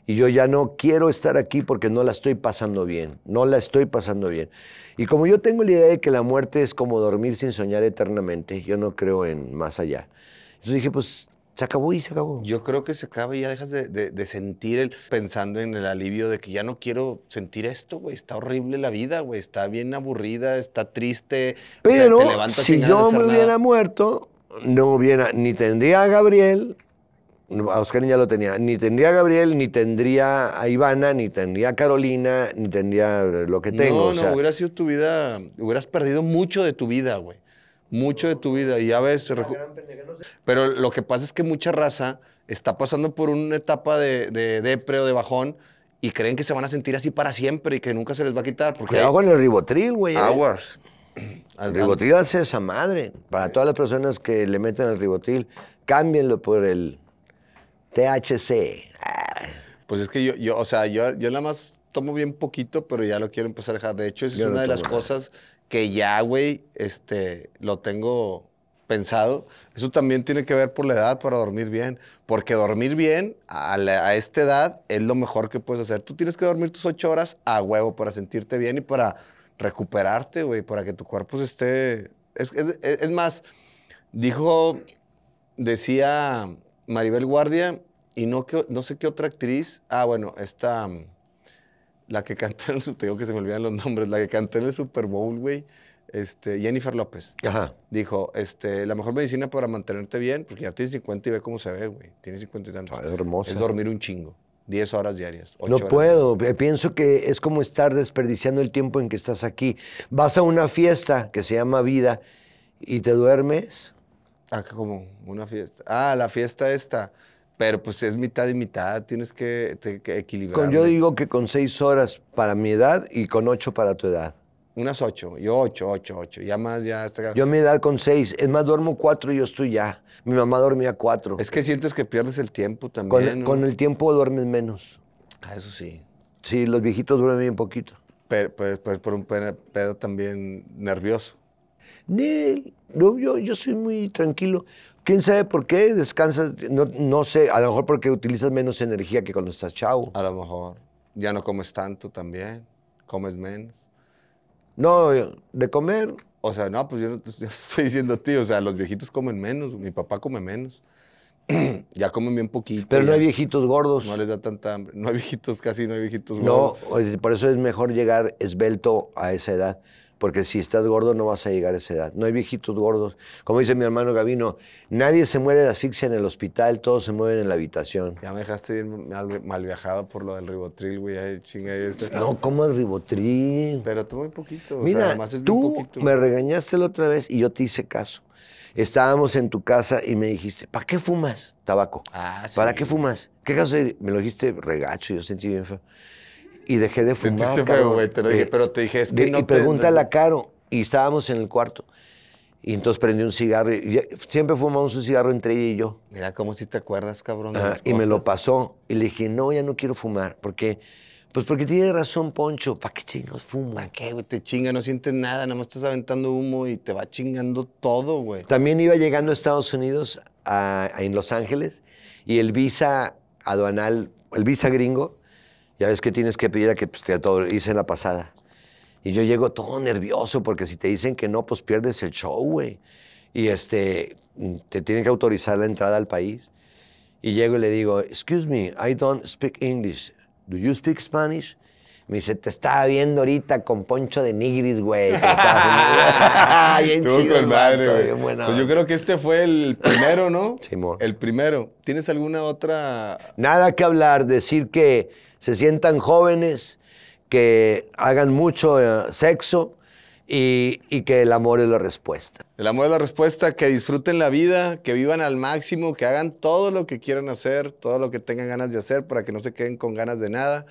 y yo ya no quiero estar aquí porque no la estoy pasando bien, no la estoy pasando bien. Y como yo tengo la idea de que la muerte es como dormir sin soñar eternamente, yo no creo en más allá. Entonces dije, pues se acabó y se acabó. Yo creo que se acaba y ya dejas de, sentir el, pensando en el alivio de que ya no quiero sentir esto, güey. Está horrible la vida, güey. Está bien aburrida, está triste. Pero si yo me hubiera muerto, no hubiera, ni tendría a Gabriel, a Oscar ya lo tenía. Ni tendría a Gabriel, ni tendría a Ivana, ni tendría a Carolina, ni tendría lo que tengo. No, no, hubiera sido tu vida, hubieras perdido mucho de tu vida, güey. Mucho de tu vida. Y a veces. Pero lo que pasa es que mucha raza está pasando por una etapa de, de o de bajón y creen que se van a sentir así para siempre y que nunca se les va a quitar. Porque Cuidado con el ribotril, güey. ¿eh? Aguas. El ribotril hace esa madre. Para todas las personas que le meten al ribotril, cámbienlo por el THC. Pues es que yo, yo o sea, yo, yo nada más tomo bien poquito, pero ya lo quiero empezar a dejar. De hecho, esa es una de las cosas que ya, güey, este, lo tengo pensado. Eso también tiene que ver por la edad para dormir bien. Porque dormir bien a, esta edad es lo mejor que puedes hacer. Tú tienes que dormir tus ocho horas a huevo para sentirte bien y para recuperarte, güey, para que tu cuerpo esté... Es, es más, dijo, decía Maribel Guardia, y no, no sé qué otra actriz. Ah, bueno, esta. Mm, la que cantó en el. Te que se me olvidan los nombres. La que cantó en el Super Bowl, güey. Este, Jennifer López. Ajá. Dijo: este, La mejor medicina para mantenerte bien, porque ya tienes 50 y ve cómo se ve, güey. Tienes 50 y tantos. Ah, es dormir un chingo. 10 horas diarias. No puedo, eh, pienso que es como estar desperdiciando el tiempo en que estás aquí. Vas a una fiesta que se llama vida y te duermes. Ah, como una fiesta. Ah, la fiesta esta. Pero pues es mitad y mitad, tienes que, equilibrar. yo digo que con seis horas para mi edad y con ocho para tu edad. Unas ocho, yo ocho, ocho, ocho. Ya más, ya Yo a mi edad con seis. Es más, duermo cuatro y yo estoy ya. Mi mamá dormía cuatro. Es que sientes que pierdes el tiempo también. Con, el tiempo duermes menos. Ah, eso sí. Sí, los viejitos duermen bien poquito. Pero, pues, pues, por un pedo, también nervioso. No, yo, yo soy muy tranquilo. ¿Quién sabe por qué descansas? No, sé, a lo mejor porque utilizas menos energía que cuando estás chavo. A lo mejor. Ya no comes tanto también, comes menos. No, eh, de comer. O sea, no, pues yo estoy diciendo, a ti, o sea, los viejitos comen menos, mi papá come menos. ya comen bien poquito. Pero no hay viejitos gordos. No les da tanta hambre. No hay viejitos, casi no hay viejitos gordos. No, por eso es mejor llegar esbelto a esa edad porque si estás gordo no vas a llegar a esa edad. No hay viejitos gordos. Como dice mi hermano Gavino, nadie se muere de asfixia en el hospital, todos se mueven en la habitación. Ya me dejaste mal, viajado por lo del ribotril, güey. ahí chinga, yo No es ribotril. Pero tú muy poquito. Mira, es tú me regañaste la otra vez y yo te hice caso. Estábamos en tu casa y me dijiste, ¿para qué fumas tabaco? Ah, ¿Para qué fumas? ¿Qué caso? Me lo dijiste regacho, yo sentí bien feo y dejé de fumar. dije, eh, pero te dije, es que no Y pregúntale a Caro, y estábamos en el cuarto. Y entonces prendí un cigarro. siempre fumamos un cigarro entre ella y yo. Mira, como si te acuerdas, cabrón? De y me lo pasó. Y le dije, no, ya no quiero fumar. ¿Por qué? pues porque tiene razón, Poncho. ¿Para qué chingos fumo? ¿Para qué, güey? Te chinga, no sientes nada. Nada más estás aventando humo y te va chingando todo, güey. También iba llegando a Estados Unidos, en Los Ángeles. Y el visa aduanal, el visa gringo, ya ves que tienes que pedir a que pues, te Hice la pasada. Y yo llego todo nervioso porque si te dicen que no, pues pierdes el show, güey. Y este, mm, te tienen que autorizar la entrada al país. Y llego y le digo, excuse me, I don't speak English. Do you speak Spanish? Me dice, te estaba viendo ahorita con poncho de nigris, güey. pues yo creo que este fue el primero, ¿no? El primero. ¿Tienes alguna otra...? Nada que hablar, decir que se sientan jóvenes, que hagan mucho eh, sexo y, que el amor es la respuesta. El amor es la respuesta, que disfruten la vida, que vivan al máximo, que hagan todo lo que quieran hacer, todo lo que tengan ganas de hacer para que no se queden con ganas de nada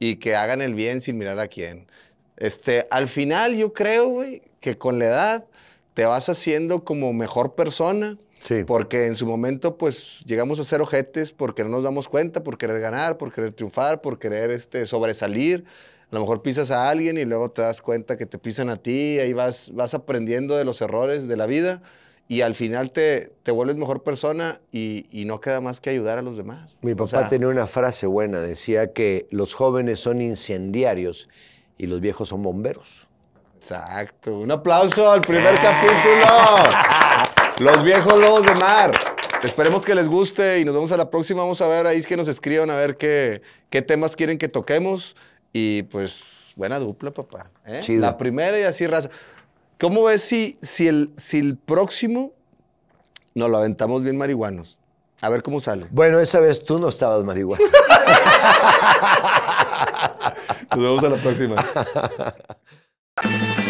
y que hagan el bien sin mirar a quién. Este, al final yo creo, que con la edad te vas haciendo como mejor persona, porque en su momento, pues, llegamos a ser ojetes porque no nos damos cuenta, por querer ganar, por querer triunfar, por querer este, sobresalir. A lo mejor pisas a alguien y luego te das cuenta que te pisan a ti, y ahí vas, vas aprendiendo de los errores de la vida y al final te, te vuelves mejor persona y, no queda más que ayudar a los demás. Mi papá tenía una frase buena, decía que los jóvenes son incendiarios y los viejos son bomberos. Exacto. Un aplauso al primer capítulo. Los viejos lobos de mar. Esperemos que les guste y nos vemos a la próxima. Vamos a ver ahí es que nos escriban a ver qué, qué temas quieren que toquemos. Y pues, buena dupla, papá. ¿eh? Chido. La primera y así raza. ¿Cómo ves si, si, el, si el próximo nos lo aventamos bien marihuanos? A ver cómo sale. Bueno, esa vez tú no estabas marihuana. Nos vemos a la próxima.